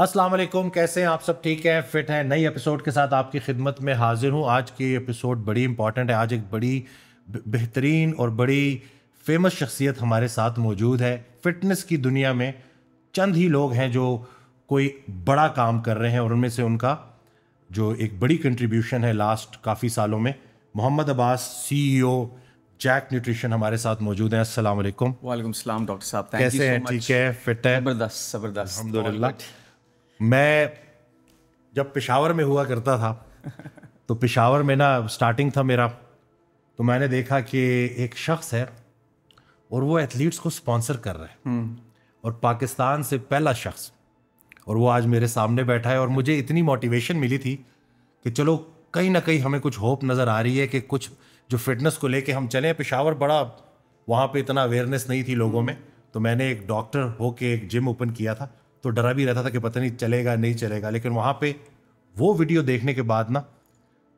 वालेकुम कैसे हैं आप सब ठीक हैं फिट हैं नई एपिसोड के साथ आपकी खिदमत में हाजिर हूं आज की एपिसोड बड़ी इंपॉर्टेंट है आज एक बड़ी बेहतरीन और बड़ी फेमस शख्सियत हमारे साथ मौजूद है फ़िटनेस की दुनिया में चंद ही लोग हैं जो कोई बड़ा काम कर रहे हैं और उनमें से उनका जो एक बड़ी कंट्रीब्यूशन है लास्ट काफ़ी सालों में Mohammad Abbas CEO Jack nutrition हमारे साथ मौजूद हैं अस्सलाम वालेकुम वालेकुम सलाम डॉक्टर साहब कैसे हैं ठीक है फिट है ज़बरदस्त ज़बरदस्त मैं जब पेशावर में हुआ करता था तो पेशावर में ना स्टार्टिंग था मेरा तो मैंने देखा कि एक शख्स है और वो एथलीट्स को स्पॉन्सर कर रहा है हम्म। और पाकिस्तान से पहला शख्स और वो आज मेरे सामने बैठा है और मुझे इतनी मोटिवेशन मिली थी कि चलो कहीं ना कहीं हमें कुछ होप नज़र आ रही है कि कुछ जो फिटनेस को लेके हम चले पेशावर बड़ा वहाँ पे इतना अवेयरनेस नहीं थी लोगों में तो मैंने एक डॉक्टर होके एक जिम ओपन किया था तो डरा भी रहता था कि पता नहीं चलेगा नहीं चलेगा लेकिन वहाँ पे वो वीडियो देखने के बाद ना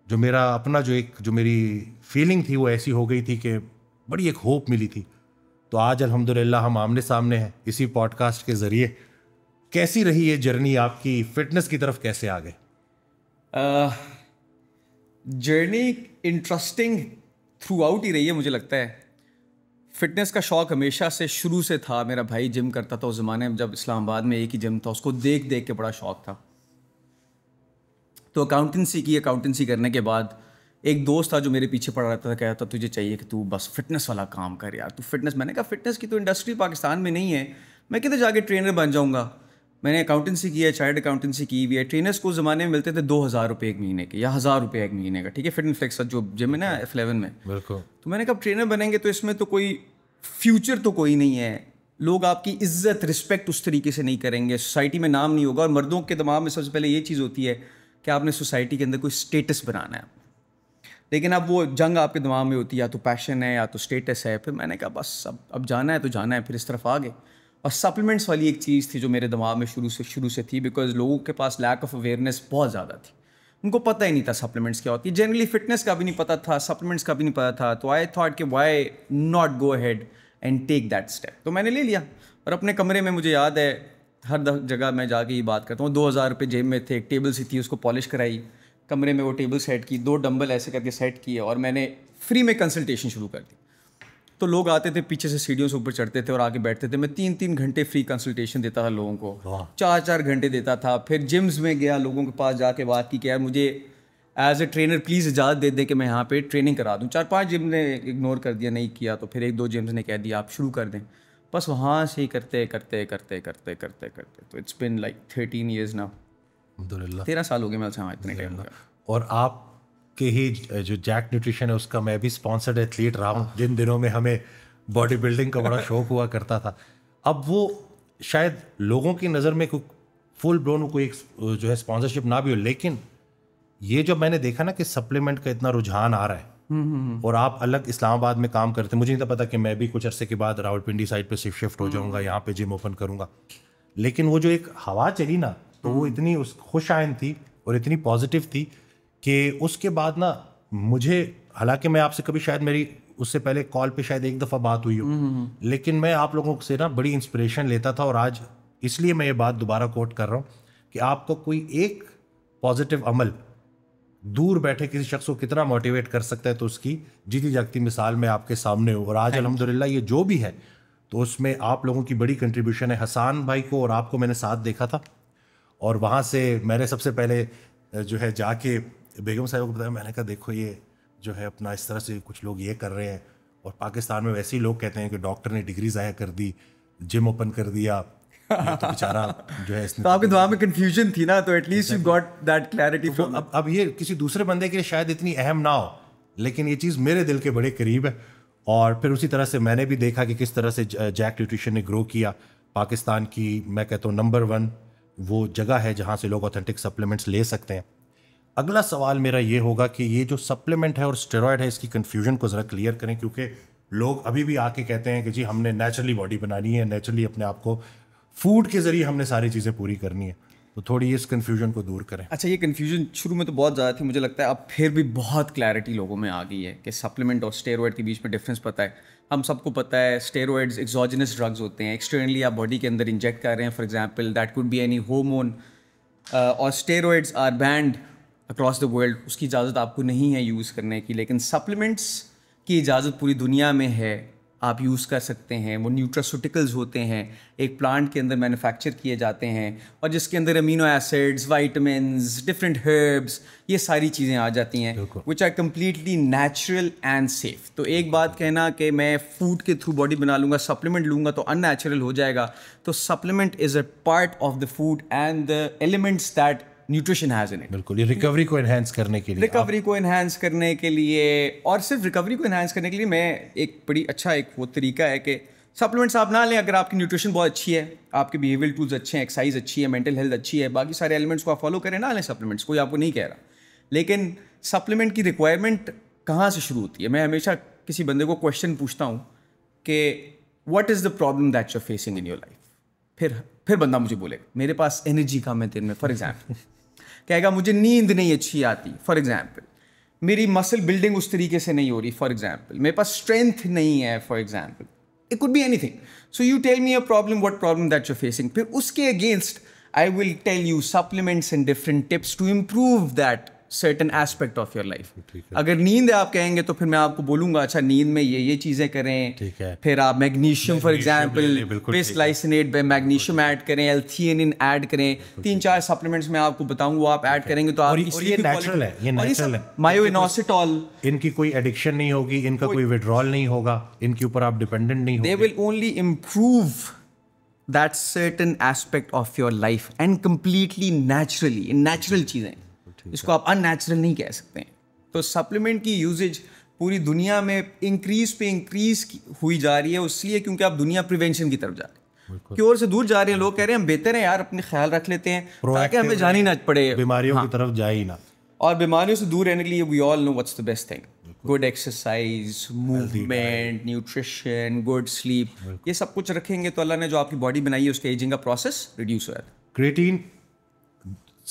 जो मेरा अपना जो एक जो मेरी फीलिंग थी वो ऐसी हो गई थी कि बड़ी एक होप मिली थी तो आज अल्हम्दुलिल्लाह हम आमने सामने हैं इसी पॉडकास्ट के ज़रिए कैसी रही ये जर्नी आपकी फ़िटनेस की तरफ कैसे आ गए जर्नी इंटरेस्टिंग थ्रू आउट ही रही है मुझे लगता है फिटनेस का शौक़ हमेशा से शुरू से था मेरा भाई जिम करता था उस ज़माने में जब इस्लामाबाद में एक ही जिम था उसको देख देख के बड़ा शौक़ था तो अकाउंटेंसी की अकाउंटेंसी करने के बाद एक दोस्त था जो मेरे पीछे पड़ा रहता था कहता तुझे चाहिए कि तू बस फिटनेस वाला काम कर यार तू फिटनेस मैंने कहा फिटनेस की तो इंडस्ट्री पाकिस्तान में नहीं है मैं किधर जाके ट्रेनर बन जाऊँगा मैंने अकाउंटेंसी की है चाइल्ड अकाउंटेंसी की हुई है ट्रेनर्स को ज़माने में मिलते थे दो हज़ार रुपये एक महीने के या हज़ार रुपये एक महीने का ठीक है फिट एंड फ्लेक्स जो जिम है ना एफ एलेवन में बिल्कुल तो मैंने कहा ट्रेनर बनेंगे तो इसमें तो कोई फ्यूचर तो कोई नहीं है लोग आपकी इज्जत रिस्पेक्ट उस तरीके से नहीं करेंगे सोसाइटी में नाम नहीं होगा और मर्दों के दिमाग में सबसे पहले ये चीज़ होती है कि आपने सोसाइटी के अंदर कोई स्टेटस बनाना है लेकिन अब वो जंग आपके दिमाग में होती है या तो पैशन है या तो स्टेटस है फिर मैंने कहा बस अब अब जाना है तो जाना है फिर इस तरफ आ गए और सप्लीमेंट्स वाली एक चीज़ थी जो मेरे दिमाग में शुरू से शुरू से थी बिकॉज लोगों के पास लैक ऑफ अवेयरनेस बहुत ज़्यादा थी उनको पता ही नहीं था सप्लीमेंट्स क्या होती जनरली फिटनेस का भी नहीं पता था सप्लीमेंट्स का भी नहीं पता था तो आई थॉट कि why not go ahead and take that step तो मैंने ले लिया और अपने कमरे में मुझे याद है हर जगह मैं जाके ये बात करता हूँ दो हज़ार रुपये जेब में थे एक टेबल सी थी उसको पॉलिश कराई कमरे में वो टेबल सेट की दो डंबल ऐसे करके सेट किए और मैंने फ्री में कंसल्टेशन शुरू कर दी तो लोग आते थे पीछे से सीढ़ियों से ऊपर चढ़ते थे और आके बैठते थे मैं तीन तीन घंटे फ्री कंसल्टेशन देता था लोगों को चार चार घंटे देता था फिर जिम्स में गया लोगों के पास जाके बात की क्या यार मुझे एज ए ट्रेनर प्लीज़ इजाज़त दे दें कि मैं यहाँ पे ट्रेनिंग करा दूँ चार पांच जिम ने इग्नोर कर दिया नहीं किया तो फिर एक दो जिम्स ने कह दिया आप शुरू कर दें बस वहाँ से ही करते करते करते करते करते करते तो it's been like thirteen years ना तेरह साल हो गए मैं हाँ, इतने टाइम और आप के ही जो जैक न्यूट्रिशन है उसका मैं भी स्पॉन्सर्ड एथलीट रहा हूँ हाँ। जिन दिनों में हमें बॉडी बिल्डिंग का बड़ा शौक हुआ करता था अब वो शायद लोगों की नज़र में कोई फुल ब्लोन कोई जो है स्पॉन्सरशिप ना भी हो लेकिन ये जो मैंने देखा ना कि सप्लीमेंट का इतना रुझान आ रहा है हम्म, हम्म, हम्म। और आप अलग इस्लामाबाद में काम करते मुझे नहीं था पता कि मैं भी कुछ अरसे के बाद रावलपिंडी साइड पे शिफ्ट हो जाऊंगा यहाँ पे जिम ओपन करूंगा लेकिन वो जो एक हवा चली ना तो वो इतनी उस खुश आयन थी और इतनी पॉजिटिव थी कि उसके बाद ना मुझे हालांकि मैं आपसे कभी शायद मेरी उससे पहले कॉल पे शायद एक दफ़ा बात हुई हो हम्म, हम्म, हम्म। लेकिन मैं आप लोगों से ना बड़ी इंस्पिरेशन लेता था और आज इसलिए मैं ये बात दोबारा कोट कर रहा हूँ कि आपको कोई एक पॉजिटिव अमल दूर बैठे किसी शख्स को कितना मोटिवेट कर सकता है तो उसकी जीती जागती मिसाल मैं आपके सामने हूँ और आज अलहमदिल्ला ये जो भी है तो उसमें आप लोगों की बड़ी कंट्रीब्यूशन है हसान भाई को और आपको मैंने साथ देखा था और वहाँ से मैंने सबसे पहले जो है जाके बेगम साहब को बताया मैंने कहा देखो ये जो है अपना इस तरह से कुछ लोग ये कर रहे हैं और पाकिस्तान में वैसे ही लोग कहते हैं कि डॉक्टर ने डिग्री ज़ाया कर दी जिम ओपन कर दिया तो बेचारा जो है इसने तो आपके तो दुआ में कंफ्यूजन थी ना तो at least you got that clarity अब अब ये किसी दूसरे बंदे के लिए शायद इतनी अहम ना हो लेकिन ये चीज़ मेरे दिल के बड़े करीब है और फिर उसी तरह से मैंने भी देखा कि किस तरह से जैक न्यूट्रिशन ने ग्रो किया पाकिस्तान की मैं कहता हूँ नंबर वन वो जगह है जहाँ से लोग ऑथेंटिक सप्लीमेंट्स ले सकते हैं अगला सवाल मेरा ये होगा कि ये जो सप्लीमेंट है और स्टेरॉयड है इसकी कन्फ्यूजन को ज़रा क्लियर करें क्योंकि लोग अभी भी आके कहते हैं कि जी हमने नेचुरली बॉडी बनानी है नेचुरली अपने आप को फूड के ज़रिए हमने सारी चीज़ें पूरी करनी है तो थोड़ी इस कन्फ्यूजन को दूर करें अच्छा ये कन्फ्यूजन शुरू में तो बहुत ज़्यादा थी मुझे लगता है अब फिर भी बहुत क्लैरिटी लोगों में आ गई है कि सप्लीमेंट और स्टेरॉयड के बीच में डिफरेंस पता है हम सबको पता है स्टेरॉयड्स एक्जॉजनस ड्रग्स होते हैं एक्सटर्नली आप बॉडी के अंदर इंजेक्ट कर रहे हैं for example that could be any hormone और steroids are banned across the world उसकी इजाज़त आपको नहीं है यूज़ करने की लेकिन सप्लीमेंट्स की इजाज़त पूरी दुनिया में है आप यूज़ कर सकते हैं वो न्यूट्रासूटिकल्स होते हैं एक प्लांट के अंदर मैन्युफैक्चर किए जाते हैं और जिसके अंदर amino acids vitamin different herbs ये सारी चीज़ें आ जाती हैं which are completely natural and safe तो एक बात कहना कि मैं फूड के थ्रू बॉडी बना लूँगा सप्लीमेंट लूँगा तो अननेचुरल हो जाएगा तो supplement is a part of the food and the elements that nutrition has in it बिल्कुल ये रिकवरी को एनहेंस करने के लिए रिकवरी को एनहेंस करने के लिए और सिर्फ रिकवरी को एनहेंस करने के लिए मैं एक बड़ी अच्छा एक वो तरीका है कि सप्लीमेंट्स आप ना लें अगर आपकी न्यूट्रिशन बहुत अच्छी है आपके बिहेवियर टूल्स अच्छे हैं एक्सरसाइज अच्छी है मेंटल हेल्थ अच्छी है बाकी सारे एलिमेंट्स को आप फॉलो करें ना लें सप्लीमेंट्स कोई आपको नहीं कह रहा लेकिन सप्लीमेंट की रिक्वायरमेंट कहाँ से शुरू होती है मैं हमेशा किसी बंदे को क्वेश्चन पूछता हूँ कि what is the problem that you're facing in your life फिर फिर बंदा मुझे बोले मेरे पास एनर्जी कम है दिन में फॉर एग्जाम्पल कहेगा मुझे नींद नहीं अच्छी आती फॉर एग्जाम्पल मेरी मसल बिल्डिंग उस तरीके से नहीं हो रही फॉर एग्जाम्पल मेरे पास स्ट्रेंथ नहीं है for example it could be anything so you tell me a problem what problem that you facing फिर उसके against I will tell you supplements and different tips to improve that certain aspect of your life अगर नींद आप कहेंगे तो फिर मैं आपको बोलूंगा अच्छा नींद में ये ये चीज़ें करें ठीक है फिर आप मैग्नीशियम फॉर एग्जाम्पल बिस्लाइसनेट बे मैग्नीशियम ऐड करें एल्थियनिन ऐड करें तीन चार सप्लीमेंट्स मैं आपको बताऊंगा आप ऐड करेंगे तो आप नेचुरल है इनकी कोई एडिक्शन नहीं होगी इनका कोई विड्रॉल नहीं होगा इनके ऊपर आप डिपेंडेंट नहीं they will only improve that certain aspect of your life and completely naturally natural चीज़ें इसको आप अननेचुरल नहीं कह सकते हैं तो सप्लीमेंट की यूजेज पूरी दुनिया में इंक्रीज पे इंक्रीज हुई जा रही है उसलिए क्योंकि आप दुनिया प्रिवेंशन की तरफ जा रहे हैं की ओर से दूर जा रहे हैं लोग कह रहे हैं हम बेहतर हैं यार अपने ख्याल रख लेते हैं ताकि हमें जानी ना पड़े बीमारियों की हाँ। तरफ जाए ही ना और बीमारियों से दूर रहने के लिए we all know what's the best thing good exercise movement nutrition good sleep ये सब कुछ रखेंगे तो अल्लाह ने जो आपकी बॉडी बनाई है उसके एजिंग का प्रोसेस रिड्यूस हो जाता है क्रेटीन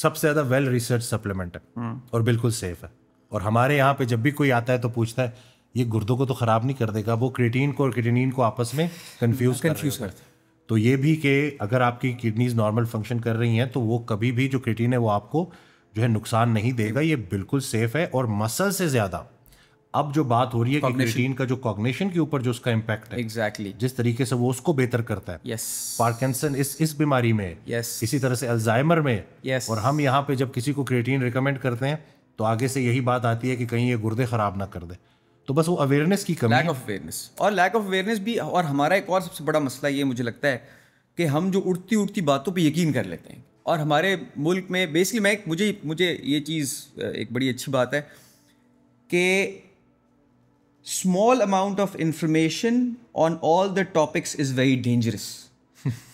सबसे ज़्यादा वेल रिसर्च सप्लीमेंट है और बिल्कुल सेफ है और हमारे यहाँ पे जब भी कोई आता है तो पूछता है ये गुर्दों को तो ख़राब नहीं कर देगा वो क्रिटीन को और क्रिटीन को आपस में कन्फ्यूज कन्फ्यूज करते हैं तो ये भी कि अगर आपकी किडनीज नॉर्मल फंक्शन कर रही हैं तो वो कभी भी जो क्रिटीन है वो आपको जो है नुकसान नहीं देगा ये बिल्कुल सेफ है और मसल से ज़्यादा अब जो बात हो रही है क्रिएटिन का जो कॉग्निशन के ऊपर जो उसका इम्पैक्ट है एग्जैक्टली exactly. जिस तरीके से वो उसको बेहतर करता है यस yes. पार्किंसन इस इस बीमारी में यस yes. इसी तरह से अल्जाइमर में यस yes. और हम यहाँ पे जब किसी को क्रिएटिन रिकमेंड करते हैं तो आगे से यही बात आती है कि कहीं ये गुर्दे खराब ना कर दे तो बस वो अवेयरनेस की कमी लैक ऑफ अवेयरनेस और लैक ऑफ अवेयरनेस भी और हमारा एक और सबसे बड़ा मसला ये मुझे लगता है कि हम जो उड़ती उड़ती बातों पर यकीन कर लेते हैं और हमारे मुल्क में बेसिकली मैं मुझे मुझे ये चीज़ एक बड़ी अच्छी बात है कि small amount of information on all the topics is very dangerous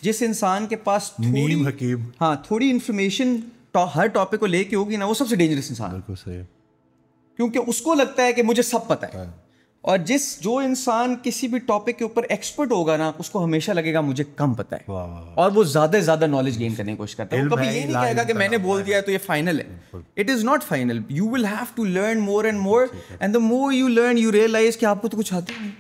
जिस इंसान के पास थोड़ी हाँ थोड़ी इन्फॉर्मेशन तो, हर टॉपिक को लेके होगी ना वो सबसे डेंजरस इंसान बिल्कुल सही क्योंकि उसको लगता है कि मुझे सब पता है हाँ। और जिस जो इंसान किसी भी टॉपिक के ऊपर एक्सपर्ट होगा ना उसको हमेशा लगेगा मुझे कम पता है और वो ज्यादा से ज्यादा नॉलेज गेन करने की कोशिश करता है कभी ये नहीं कहेगा कि मैंने बोल दिया है तो ये फाइनल है it is not final you will have to learn more and more and the more you learn you realise कि आपको तो कुछ आता नहीं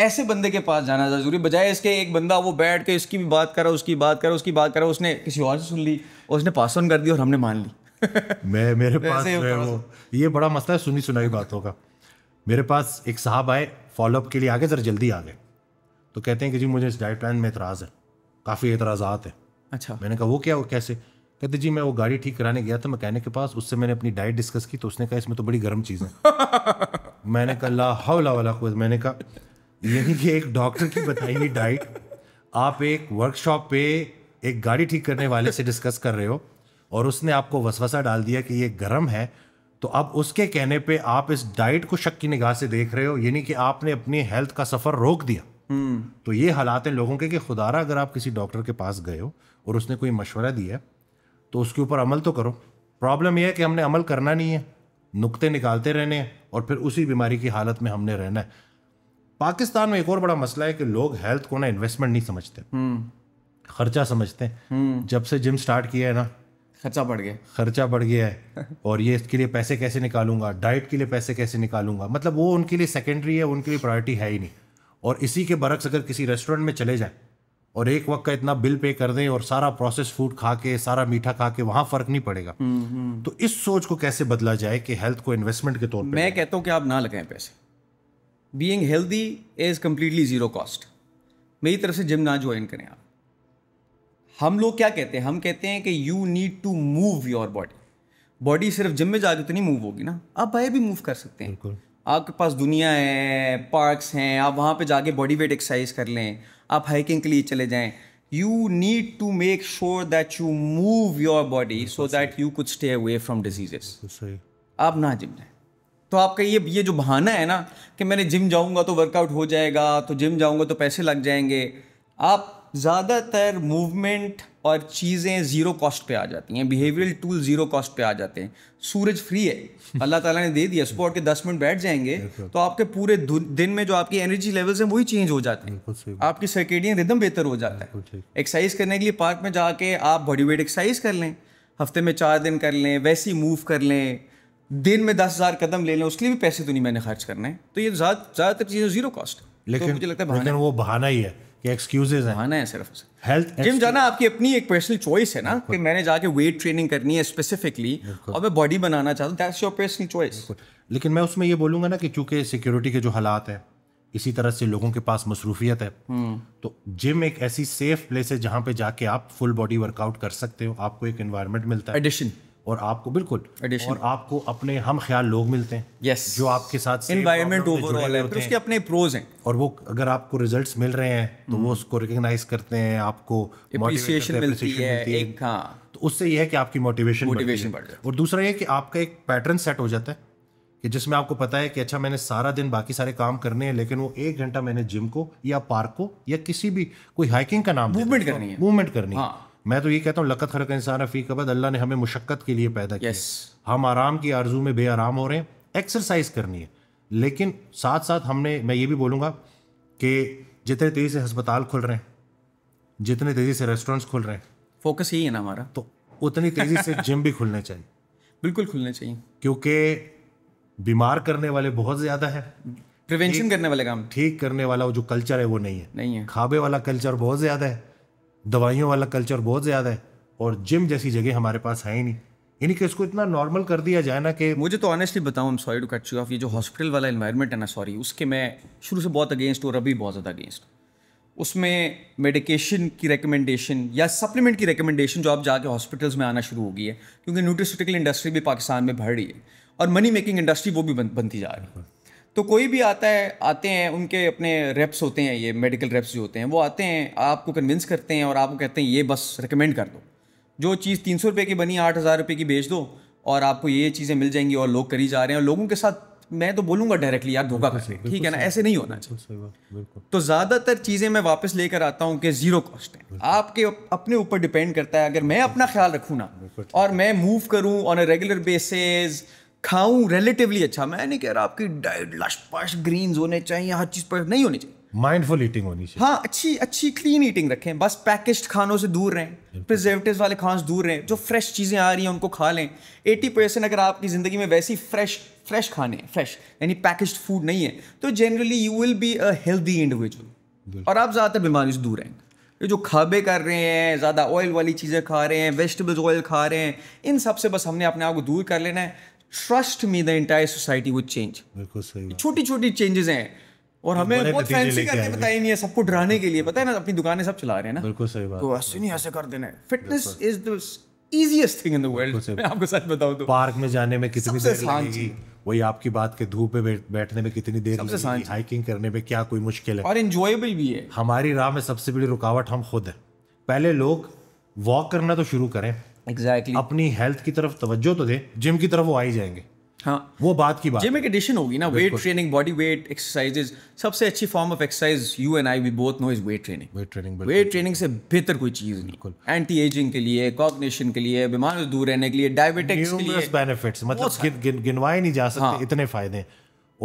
ऐसे बंदे के पास जाना जरूरी बजाय इसके एक बंदा वो बैठ के इसकी भी बात करा उसकी बात करा उसकी बात करा उसने किसी और से सुन ली उसने पास ऑन कर दी और हमने मान ली मैं मेरे पास ये बड़ा मसला है सुनी सुनाई बातों का मेरे पास एक साहब आए फॉलोअप के लिए आ गए ज़रा जल्दी आ गए तो कहते हैं कि जी मुझे इस डाइट प्लान में एतराज़ है काफ़ी एतराज़ात हैं अच्छा मैंने कहा वो क्या वो कैसे कहते जी मैं वो गाड़ी ठीक कराने गया था मैकेनिक के पास उससे मैंने अपनी डाइट डिस्कस की तो उसने कहा इसमें तो बड़ी गर्म चीज़ है मैंने कहा ला हौला वाला खुद मैंने कहा यानी कि एक डॉक्टर की बताई हुई डाइट आप एक वर्कशॉप पे एक गाड़ी ठीक करने वाले से डिस्कस कर रहे हो और उसने आपको वसवसा डाल दिया कि ये गर्म है तो अब उसके कहने पे आप इस डाइट को शक की निगाह से देख रहे हो यानी कि आपने अपनी हेल्थ का सफ़र रोक दिया हम्म। तो ये हालात हैं लोगों के कि खुदारा अगर आप किसी डॉक्टर के पास गए हो और उसने कोई मशवरा दिया तो उसके ऊपर अमल तो करो प्रॉब्लम यह है कि हमने अमल करना नहीं है नुकते निकालते रहने हैं और फिर उसी बीमारी की हालत में हमने रहना है पाकिस्तान में एक और बड़ा मसला है कि लोग हेल्थ को ना इन्वेस्टमेंट नहीं समझते हम्म। खर्चा समझते हैं हम्म। जब से जिम स्टार्ट किया है ना खर्चा बढ़ गया खर्चा बढ़ गया है और ये इसके लिए पैसे कैसे निकालूंगा डाइट के लिए पैसे कैसे निकालूंगा मतलब वो उनके लिए सेकेंडरी है उनके लिए प्रायोरिटी है ही नहीं और इसी के बरक्स अगर किसी रेस्टोरेंट में चले जाए और एक वक्त का इतना बिल पे कर दें और सारा प्रोसेस फूड खा के सारा मीठा खा के वहाँ फर्क नहीं पड़ेगा तो इस सोच को कैसे बदला जाए कि हेल्थ को इन्वेस्टमेंट के तौर पर मैं कहता हूँ कि आप ना लगाएं पैसे being healthy is completely zero cost मेरी तरफ से जिम ना ज्वाइन करें आप हम लोग क्या कहते हैं हम कहते हैं कि you need to move your body body सिर्फ जिम में जाके तो नहीं मूव होगी ना आप बाहर भी मूव कर सकते हैं आपके पास दुनिया है पार्क्स हैं आप वहाँ पे जाके बॉडी वेट एक्सरसाइज कर लें आप हाइकिंग के लिए चले जाएं you need to make sure that you move your body so that you could stay away from diseases आप ना जिम जाएं तो आपका ये ये जो बहाना है ना कि मैंने जिम जाऊँगा तो वर्कआउट हो जाएगा तो जिम जाऊँगा तो पैसे लग जाएंगे आप ज़्यादातर मूवमेंट और चीज़ें ज़ीरो कॉस्ट पे आ जाती हैं बिहेवियरल टूल ज़ीरो कॉस्ट पे आ जाते हैं सूरज फ्री है अल्लाह ताला ने दे दिया सुबह के दस मिनट बैठ जाएंगे तो आपके पूरे दिन में जो आपकी एनर्जी लेवल्स हैं वही चेंज हो जाते हैं आपकी सर्केडियन रिदम बेहतर हो जाता है एक्सरसाइज करने के लिए पार्क में जाके आप बॉडी वेट एक्सरसाइज कर लें हफ्ते में चार दिन कर लें वैसे ही मूव कर लें दिन में दस हज़ार कदम ले लें उसके लिए भी पैसे तो नहीं मैंने खर्च करना है तो ये ज़्यादातर चीज़ें ज़ीरो तो कॉस्ट लेकिन मुझे लगता है लेकिन वो बहाना ही है ये एक्सक्यूजेज हैं है सिर्फ हेल्थ जिम जाना आपकी अपनी एक पर्सनल चॉइस है ना कि मैंने जाके वेट ट्रेनिंग करनी है स्पेसिफिकली और मैं बॉडी बनाना चाहता हूँ दैट्स योर पर्सनल चॉइस लेकिन मैं उसमें ये बोलूंगा ना कि चूंकि सिक्योरिटी के जो हालात है इसी तरह से लोगों के पास मसरूफियत है हम्म। तो जिम एक ऐसी सेफ प्लेस है जहाँ पे जाके आप फुल बॉडी वर्कआउट कर सकते हो आपको एक इन्वायरमेंट मिलता है एडिशन और आपको बिल्कुल Addition. और आपको अपने हम ख्याल लोग मिलते हैं yes. जो आपके साथ इन्वायरमेंट ओवरऑल है उसके अपने प्रोज हैं और वो अगर आपको रिजल्ट्स मिल रहे हैं तो वो hmm. उसको रिकॉग्नाइज करते हैं आपको मोटिवेशन मिलती है मिलती है एक हाँ तो उससे ये है कि आपकी मोटिवेशन मोटिवेशन बढ़ जाए और दूसरा ये कि आपका एक पैटर्न सेट हो जाता है कि जिसमें आपको पता है कि अच्छा मैंने सारा दिन बाकी सारे काम करने हैं लेकिन वो एक घंटा मैंने जिम को या पार्क को या किसी भी कोई हाइकिंग का नाम मूवमेंट करनी है मूवमेंट करनी है हाँ। मैं तो ये कहता हूँ लकत खरक इंसान अफी कबद अल्लाह ने हमें मुशक्क़त के लिए पैदा किया हम आराम की आरजू में बेआराम हो रहे हैं एक्सरसाइज करनी है लेकिन साथ साथ हमने मैं ये भी बोलूँगा कि जितने तेज़ी से हस्पताल खुल रहे हैं जितने तेज़ी से रेस्टोरेंट्स खुल रहे हैं फोकस यही है ना हमारा तो उतनी तेज़ी से जिम भी खुलने चाहिए बिल्कुल खुलने चाहिए क्योंकि बीमार करने वाले बहुत ज़्यादा है प्रिवेंशन करने वाले काम ठीक करने वाला वो जो कल्चर है वो नहीं है नहीं है खाबे वाला कल्चर बहुत ज़्यादा है दवाइयों वाला कल्चर बहुत ज़्यादा है और जिम जैसी जगह हमारे पास है ही नहीं यानी कि इसको इतना नॉर्मल कर दिया जाए ना कि मुझे तो ऑनेस्टली बताऊँ हम sorry to cut you off ये जो हॉस्पिटल वाला इन्वायरमेंट है ना सॉरी उसके मैं शुरू से बहुत अगेंस्ट और अभी बहुत ज़्यादा अगेंस्ट उसमें मेडिकेशन की रिकमेंडेशन या सप्लीमेंट की रिकमेंडेशन जो आप जाके हॉस्पिटल्स में आना शुरू हो गई है क्योंकि न्यूट्रिस्यूटिकल इंडस्ट्री भी पाकिस्तान में बढ़ रही है और मनी मेकिंग इंडस्ट्री वो भी बन, बनती जा रही है तो कोई भी आता है आते हैं उनके अपने रेप्स होते हैं ये मेडिकल रेप्स जो होते हैं वो आते हैं आपको कन्विंस करते हैं और आपको कहते हैं ये बस रिकमेंड कर दो जो चीज़ तीन सौ रुपये की बनी आठ हज़ार रुपये की बेच दो और आपको ये चीज़ें मिल जाएंगी और लोग करी जा रहे हैं और लोगों के साथ मैं तो बोलूंगा डायरेक्टली यार धोखा कर ठीक है ना ऐसे नहीं होना चाहिए तो ज़्यादातर चीज़ें मैं वापस लेकर आता हूँ कि ज़ीरो कॉस्ट है आपके अपने ऊपर डिपेंड करता है अगर मैं अपना ख्याल रखूँ ना और मैं मूव करूँ ऑन अ रेगुलर बेसिस खाऊं रिलेटिवली अच्छा मैं नहीं कह रहा आपकी डाइट लश पश होने चाहिए हर चीज़ पर नहीं होनी चाहिए माइंडफुल ईटिंग होनी चाहिए हाँ अच्छी अच्छी क्लीन ईटिंग रखें बस पैकेज खानों से दूर रहें प्रिजर्वेटिव वाले खानों से दूर रहें जो फ्रेश चीज़ें आ रही हैं उनको खा लें एटी परसेंट अगर आपकी ज़िंदगी में वैसी फ्रेश फ्रेश खाने फ्रेश यानी पैकेज फूड नहीं है तो generally you will be a healthy individual और आप ज़्यादातर बीमारियों से दूर रहेंगे ये जो खाबे कर रहे हैं ज़्यादा ऑयल वाली चीज़ें खा रहे हैं वेजिटेबल्स ऑयल खा रहे हैं इन सब से बस हमने अपने आप को दूर कर लेना है trust me the entire society would change छोटी छोटी चेंजेस हैं और हमें बहुत फैंसी करके है सबको डराने के लिए पता है ना अपनी दुकानें सब चला रहे हैं ना बिल्कुल सही बात तो ऐसे नहीं ऐसे कर देना है fitness is the easiest thing in the world मैं आपको सच बताऊं तो पार्क में जाने में कितनी देर लगेगी वही आपकी बात के धूप में बैठने में कितनी देर लगेगी हाइकिंग करने में क्या कोई मुश्किल है और एंजॉयबल भी है हमारी राह में सबसे बड़ी रुकावट हम खुद है पहले लोग वॉक करना तो शुरू करें एग्जैक्टली exactly. अपनी हेल्थ की तरफ तवज्जो तो दे जिम की तरफ वो आ ही जाएंगे हाँ वो बात की बात जिम एक एडिशन होगी ना weight training body weight exercises सबसे अच्छी form of exercise you and I we both know is weight training weight training weight training से बेहतर कोई चीज नहीं एंटी एजिंग के लिए कॉग्निशन के लिए बीमार दूर रहने के लिए डायबिटिक्स के लिए बेनिफिट्स मतलब गिनवाए नहीं जा सकते हाँ। इतने फायदे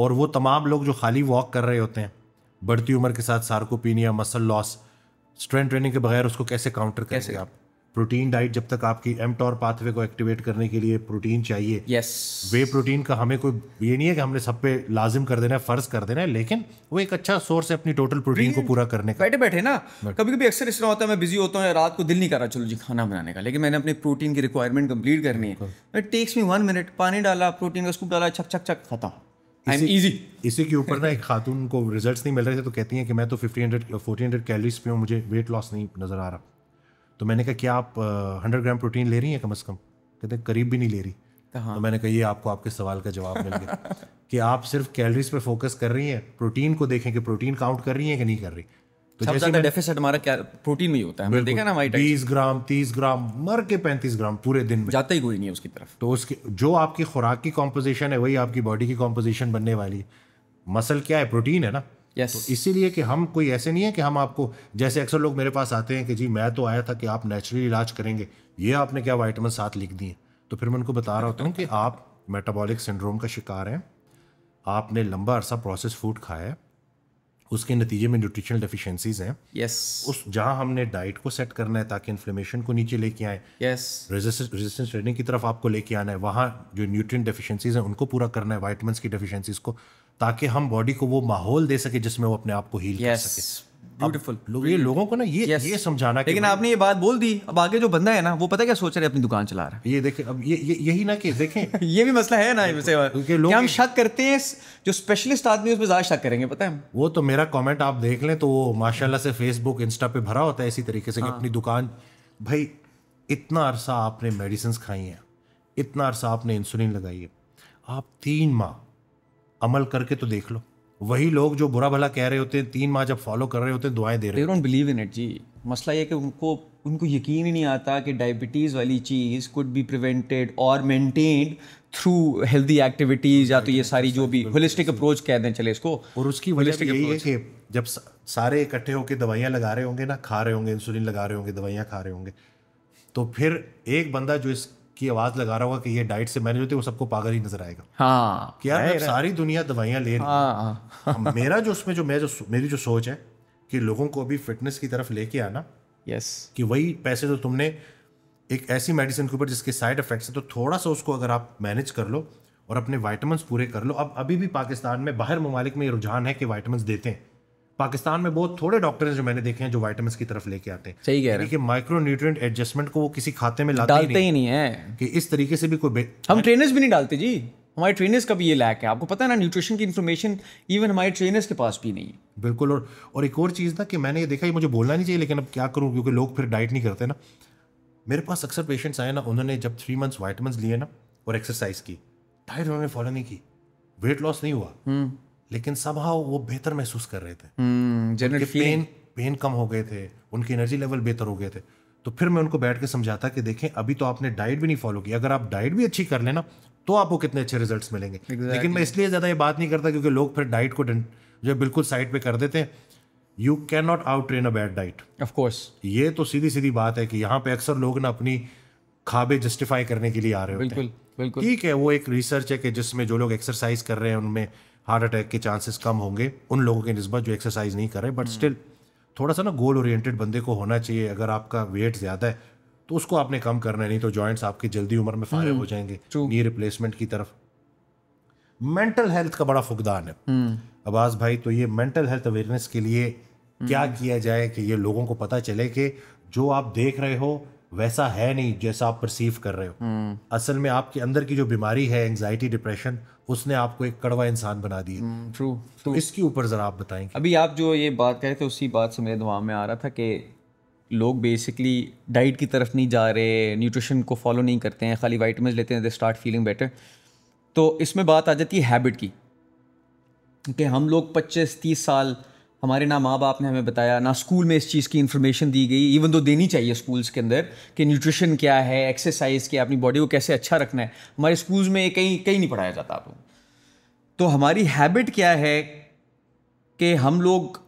और वो तमाम लोग जो खाली वॉक कर रहे होते हैं बढ़ती उम्र के साथ sarcopenia muscle loss strength training के बगैर उसको कैसे काउंटर कैसे आप प्रोटीन डाइट जब तक आपकी एम टॉर पाथवे को एक्टिवेट करने के लिए प्रोटीन चाहिए यस yes. वे प्रोटीन का हमें कोई ये नहीं है कि हमने सब पे लाजिम कर देना है फर्ज कर देना है लेकिन वो एक अच्छा सोर्स है अपनी टोटल प्रोटीन को पूरा करने का बैठे बैठे ना बैठे। कभी कभी अक्सर इस तरह होता है मैं बिजी होता हूँ रात को दिल नहीं कर रहा चलो जी खाना बनाने का लेकिन मैंने अपनी प्रोटीन की रिक्वायरमेंट कंप्लीट करनी है it takes me one minute पानी डाला प्रोटीन का स्कूप डाला छक छक छक खाता हूँ इसी, इसी के ऊपर ना एक खातून को रिजल्ट्स नहीं मिल रहे थे तो कहती हैं कि मैं तो 1500 1400 कैलोरीज पे हूँ मुझे वेट लॉस नहीं नज़र आ रहा तो मैंने कहा क्या आप हंड्रेड ग्राम प्रोटीन ले रही हैं कम अज़ कम कहते हैं करीब भी नहीं ले रही तो, हाँ। तो मैंने कहा ये आपको आपके सवाल का जवाब मिल गया कि आप सिर्फ कैलोरीज पर फोकस कर रही हैं प्रोटीन को देखें कि प्रोटीन काउंट कर रही हैं कि नहीं कर रही तो ज्यादा डेफिसिट हमारा क्या प्रोटीन में ही होता है देखा ना हमारी बीस ग्राम तीस ग्राम मर के पैंतीस ग्राम पूरे दिन में जाता ही कोई नहीं उसकी तरफ तो उसके जो आपकी खुराक की कॉम्पोजिशन है वही आपकी बॉडी की कॉम्पोजिशन बनने वाली मसल क्या है प्रोटीन है ना yes. तो इसीलिए कि हम कोई ऐसे नहीं है कि हम आपको जैसे अक्सर लोग मेरे पास आते हैं कि जी मैं तो आया था कि आप नेचुरली इलाज करेंगे ये आपने क्या वाइटमिन साथ लिख दिए तो फिर मैं उनको बता रहा होता हूँ कि आप मेटाबॉलिक सिंड्रोम का शिकार हैं आपने लंबा अरसा प्रोसेस फूड खाया है उसके नतीजे में न्यूट्रिशनल डेफिशिएंसीज हैं यस yes. उस जहाँ हमने डाइट को सेट करना है ताकि इन्फ्लेमेशन को नीचे लेके आए यस रेजिस्टेंस ट्रेनिंग की तरफ आपको लेके आना है वहाँ जो न्यूट्रिएंट डेफिशिएंसीज हैं उनको पूरा करना है वाइटमिन की डेफिशिएंसीज को ताकि हम बॉडी को वो माहौल दे सके जिसमें वो अपने आप को हील yes. कर सके ब्यूटीफुल लोग ये लोगों को ना ये yes. ये समझाना लेकिन आपने ये बात बोल दी अब आगे जो बंदा है ना वो पता क्या सोच रहे अपनी दुकान चला रहा है ये देखे अब ये, ये यही ना कि देखें ये भी मसला है ना क्योंकि लोग हम शक करते हैं जो स्पेशलिस्ट आदमी उसमें ज्यादा शक करेंगे पता है वो तो मेरा कॉमेंट आप देख लें तो वो माशाला से फेसबुक इंस्टा पे भरा होता है इसी तरीके से हाँ। अपनी दुकान भाई इतना अरसा आपने मेडिसिन खाई है इतना अरसा आपने इंसुलिन लगाई है आप तीन माह अमल करके तो देख लो वही लोग जो बुरा भला कह रहे होते हैं तीन माह जब फॉलो कर रहे होते हैं दुआएं दे रहे डोंट बिलीव इन इट जी मसला ये कि उनको उनको यकीन ही नहीं आता कि डायबिटीज़ वाली चीज़ कुड बी प्रिवेंटेड और मेंटेन्ड थ्रू हेल्दी एक्टिविटीज़ या तो ये सारी जो भी होलिस्टिक अप्रोच कह दें चले इसको और उसकी वजह यही है कि जब सारे इकट्ठे होकर दवाइयाँ लगा रहे होंगे ना खा रहे होंगे इंसुलिन लगा रहे होंगे दवाइयाँ खा रहे होंगे तो फिर एक बंदा जो इस की आवाज लगा रहा होगा कि ये डाइट से मैनेज होती है वो सबको पागल ही नजर आएगा हाँ क्या सारी दुनिया दवाइयाँ ले रही हाँ, हाँ। मेरा जो उसमें जो मैं जो मेरी जो सोच है कि लोगों को अभी फिटनेस की तरफ लेके आना यस कि वही पैसे तो तुमने एक ऐसी मेडिसिन के ऊपर जिसके साइड इफेक्ट्स है तो थोड़ा सा उसको अगर आप मैनेज कर लो और अपने वाइटमिन पूरे कर लो अब अभी भी पाकिस्तान में बाहर ममालिक में ये रुझान है कि वाइटमिन देते हैं पाकिस्तान में बहुत थोड़े डॉक्टर हैं जो मैंने देखे हैं जो वाइटामिन की तरफ लेके आते हैं सही कह रहे हैं कि माइक्रो न्यूट्रिएंट एडजस्टमेंट को वो किसी खाते में लाते डालते ही नहीं है कि इस तरीके से भी कोई हम ट्रेनर्स भी नहीं डालते जी हमारे ट्रेनर्स का भी ये लैक है आपको पता है ना न्यूट्रिशन की इन्फॉर्मेशन इवन हमारे ट्रेनर्स के पास भी नहीं है बिल्कुल और और एक और चीज़ ना कि मैंने ये देखा ये मुझे बोलना नहीं चाहिए लेकिन अब क्या करूँ क्योंकि लोग फिर डाइट नहीं करते ना मेरे पास अक्सर पेशेंट्स आए ना उन्होंने जब थ्री मंथ्स वाइटमिन लिए ना और एक्सरसाइज की डाइट उन्होंने फॉलो नहीं की वेट लॉस नहीं हुआ हम्म। लेकिन समहाउ वो बेहतर महसूस कर रहे थे जनरल पेन पेन कम हो गए थे उनके एनर्जी लेवल बेहतर हो गए थे तो फिर मैं उनको बैठ के समझाता कि देखें अभी तो आपने डाइट भी नहीं फॉलो की अगर आप डाइट भी अच्छी कर लेना तो आपको कितने अच्छे रिजल्ट्स मिलेंगे exactly. लेकिन मैं इसलिए ज़्यादा ये बात नहीं करता क्योंकि लोग फिर डाइट को जो बिल्कुल साइड पे कर देते हैं you can not out train a bad diet of course ये तो सीधी सीधी बात है कि यहाँ पे अक्सर लोग ना अपनी खाबे जस्टिफाई करने के लिए आ रहे होते हैं बिल्कुल ठीक है वो एक रिसर्च है कि जिसमें जो लोग एक्सरसाइज कर रहे हैं उनमें हार्ट अटैक के चांसेस कम होंगे उन लोगों के नस्बत जो एक्सरसाइज नहीं कर रहे बट स्टिल थोड़ा सा ना गोल ओरिएंटेड बंदे को होना चाहिए अगर आपका वेट ज़्यादा है तो उसको आपने कम करना है नहीं तो जॉइंट्स आपकी जल्दी उम्र में फायर हो हम्म, जाएंगे नी रिप्लेसमेंट की तरफ मेंटल हेल्थ का बड़ा फुकदान है हम्म। अबास भाई तो ये मेंटल हेल्थ अवेयरनेस के लिए क्या हम्म। किया जाए कि ये लोगों को पता चले कि जो आप देख रहे हो वैसा है नहीं जैसा आप परसीव कर रहे हो हम्म। असल में आपके अंदर की जो बीमारी है एंजाइटी डिप्रेशन उसने आपको एक कड़वा इंसान बना दिया ट्रू हम्म, तो इसके ऊपर ज़रा आप बताएंगे अभी आप जो ये बात कह रहे थे उसी बात से मेरे दिमाग में आ रहा था कि लोग बेसिकली डाइट की तरफ नहीं जा रहे न्यूट्रिशन को फॉलो नहीं करते हैं खाली वाइटमिन लेते हैं दे स्टार्ट फीलिंग बेटर तो इसमें बात आ जाती है हैबिट की कि हम लोग 25 तीस साल हमारे ना माँ बाप ने हमें बताया ना स्कूल में इस चीज़ की इन्फॉर्मेशन दी गई इवन तो देनी चाहिए स्कूल्स के अंदर कि न्यूट्रिशन क्या है एक्सरसाइज क्या अपनी बॉडी को कैसे अच्छा रखना है हमारे स्कूल्स में कहीं कहीं नहीं पढ़ाया जाता आपको तो हमारी हैबिट क्या है कि हम लोग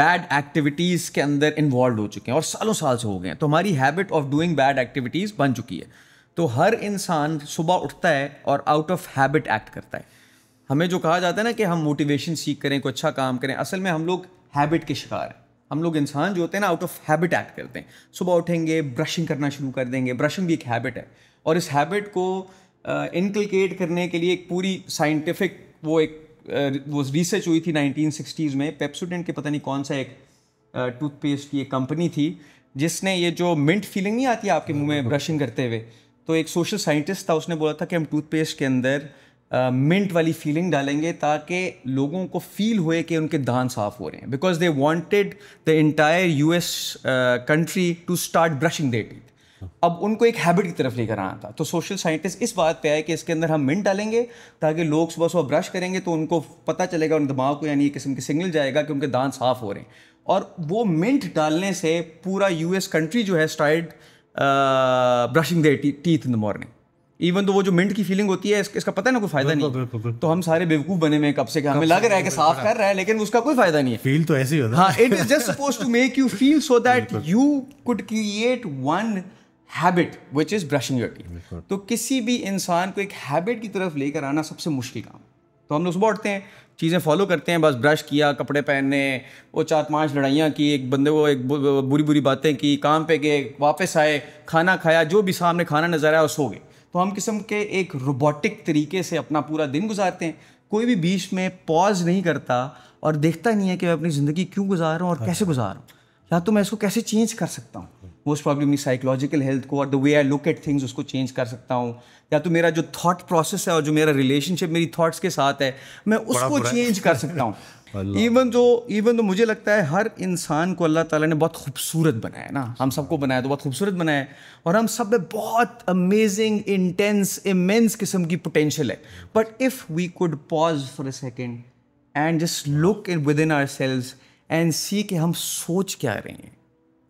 बैड एक्टिविटीज़ के अंदर इन्वॉल्व हो चुके हैं और सालों साल से हो गए हैं तो हमारी habit of doing bad activities बन चुकी है तो हर इंसान सुबह उठता है और आउट ऑफ हैबिट एक्ट करता है हमें जो कहा जाता है ना कि हम मोटिवेशन सीख करें कोई अच्छा काम करें असल में हम लोग हैबिट के शिकार हैं हम लोग इंसान जो होते हैं ना आउट ऑफ हैबिट एक्ट करते हैं सुबह उठेंगे ब्रशिंग करना शुरू कर देंगे ब्रशिंग भी एक हैबिट है और इस हैबिट को इनकलकेट करने के लिए एक पूरी साइंटिफिक वो एक वो रिसर्च हुई थी नाइनटीन में पेप्सोडेंट के पता नहीं कौन सा एक टूथपेस्ट की एक कंपनी थी जिसने ये जो मिंट फीलिंग नहीं आती आपके मुंह में हाँ, ब्रशिंग करते हुए तो एक सोशल साइंटिस्ट था उसने बोला था कि हम टूथपेस्ट के अंदर मिंट वाली फीलिंग डालेंगे ताकि लोगों को फील हुए कि उनके दान साफ़ हो रहे हैं because they wanted the entire U S country to start brushing their teeth अब उनको एक हैबिट की तरफ लेकर आना था तो सोशल साइंटिस्ट इस बात पे आए कि इसके अंदर हम मिनट डालेंगे ताकि लोग सुबह सुबह ब्रश करेंगे तो उनको पता चलेगा उन दिमाग को यानी एक किस्म के सिग्नल जाएगा कि उनके दांत साफ़ हो रहे हैं और वो मिंट डालने से पूरा यूएस कंट्री जो है start brushing their teeth in the morning even तो वो जो मिंट की फीलिंग होती है इसका पता है ना कोई फायदा नहीं बिल्कुल, तो हम सारे बेवकूफ बने में कब से क्या हमें लग रहा है कि साफ कर रहा है लेकिन उसका कोई फायदा नहीं है फील तो ऐसे ही होता है it is just suppose to make you feel so that you could create one habit which is brushing your teeth तो किसी भी इंसान को एक हैबिट की तरफ लेकर आना सबसे मुश्किल काम तो हम लोग सुबह उठते हैं चीज़ें फॉलो करते हैं बस ब्रश किया कपड़े पहने वो चार पांच लड़ाइयाँ की एक बंदे को एक बुरी बुरी बातें की काम पे गए वापस आए खाना खाया जो भी सामने खाना नजर आया और सो गए तो हम किस्म के एक रोबोटिक तरीके से अपना पूरा दिन गुजारते हैं कोई भी बीच में पॉज नहीं करता और देखता नहीं है कि मैं अपनी ज़िंदगी क्यों गुजार रहा हूँ और अच्छा। कैसे गुजार रहा हूँ या तो मैं इसको कैसे चेंज कर सकता हूँ मोस्ट प्रॉब्लम मेरी साइकोलॉजिकल हेल्थ को और the way I look at things उसको चेंज कर सकता हूँ या तो मेरा जो थॉट प्रोसेस है और जो मेरा रिलेशनशिप मेरी थॉट्स के साथ है मैं उसको चेंज कर सकता हूँ इवन जो इवन तो मुझे लगता है हर इंसान को अल्लाह ताला ने बहुत खूबसूरत बनाया ना हम सबको बनाया तो बहुत खूबसूरत बनाया है और हम सब में बहुत अमेजिंग इंटेंस इमेंस किस्म की पोटेंशियल है but if we could pause for a second and just look in within our cells and see कि हम सोच क्या रहे हैं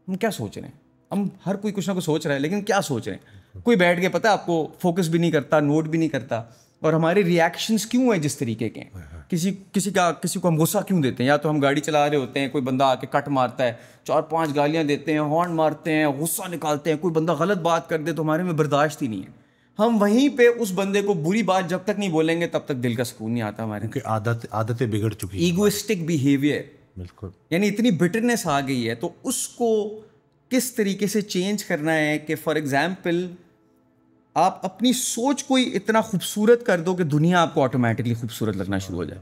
हम क्या सोच रहे हैं हम हर कोई कुछ ना कुछ सोच रहा है लेकिन क्या सोच रहे हैं कोई बैठ के पता है आपको फोकस भी नहीं करता नोट भी नहीं करता और हमारे रिएक्शंस क्यों हैं जिस तरीके के हाँ, हाँ। किसी किसी का किसी को हम गुस्सा क्यों देते हैं या तो हम गाड़ी चला रहे होते हैं कोई बंदा आके कट मारता है चार पांच गालियां देते हैं हॉर्न मारते हैं गुस्सा निकालते हैं कोई बंदा गलत बात कर दे तो हमारे में बर्दाश्त ही नहीं है हम वहीं पे उस बंदे को बुरी बात जब तक नहीं बोलेंगे तब तक दिल का सुकून नहीं आता हमारे क्योंकि आदत आदतें बिगड़ चुकी हैं ईगोइस्टिक बिहेवियर बिल्कुल यानी इतनी बिटरनेस आ गई है तो उसको किस तरीके से चेंज करना है कि फॉर एग्ज़ाम्पल आप अपनी सोच को ही इतना खूबसूरत कर दो कि दुनिया आपको ऑटोमेटिकली खूबसूरत लगना शुरू हो जाए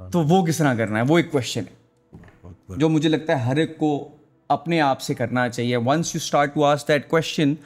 हाँ। तो वो किस तरह करना है वो एक क्वेश्चन है जो मुझे लगता है हर एक को अपने आप से करना चाहिए once you start to ask that question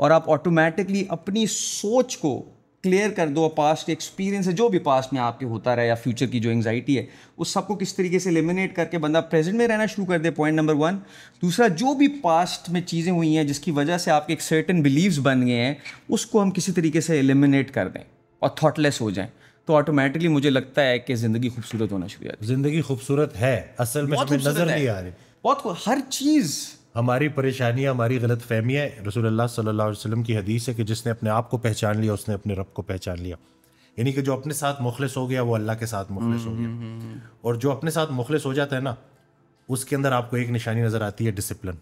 और आप ऑटोमेटिकली अपनी सोच को क्लियर कर दो पास्ट के एक्सपीरियंस है जो भी पास्ट में आपके होता रहा या फ्यूचर की जो एंगजाइटी है उस सबको किस तरीके से एलिमिनेट करके बंदा प्रेजेंट में रहना शुरू कर दे पॉइंट नंबर वन दूसरा जो भी पास्ट में चीज़ें हुई हैं जिसकी वजह से आपके एक सर्टन बिलीव्स बन गए हैं उसको हम किसी तरीके से एलिमिनेट कर दें और थाटलेस हो जाएँ तो ऑटोमेटिकली मुझे लगता है कि ज़िंदगी खूबसूरत होना शुरू हो ज़िंदगी खूबसूरत है असल में नज़र नहीं आ रही बहुत हर चीज़ हमारी परेशानियाँ हमारी गलत फहमियाँ रसूल सल्ला वसल्लम की हदीस है कि जिसने अपने आप को पहचान लिया उसने अपने रब को पहचान लिया यानी कि जो अपने साथ मुखलिस हो गया वो अल्लाह के साथ मुखलिस हो गया हम्म, हम्म, हम्म। और जो अपने साथ मुखलिस हो जाता है ना उसके अंदर आपको एक निशानी नज़र आती है डिसिप्लिन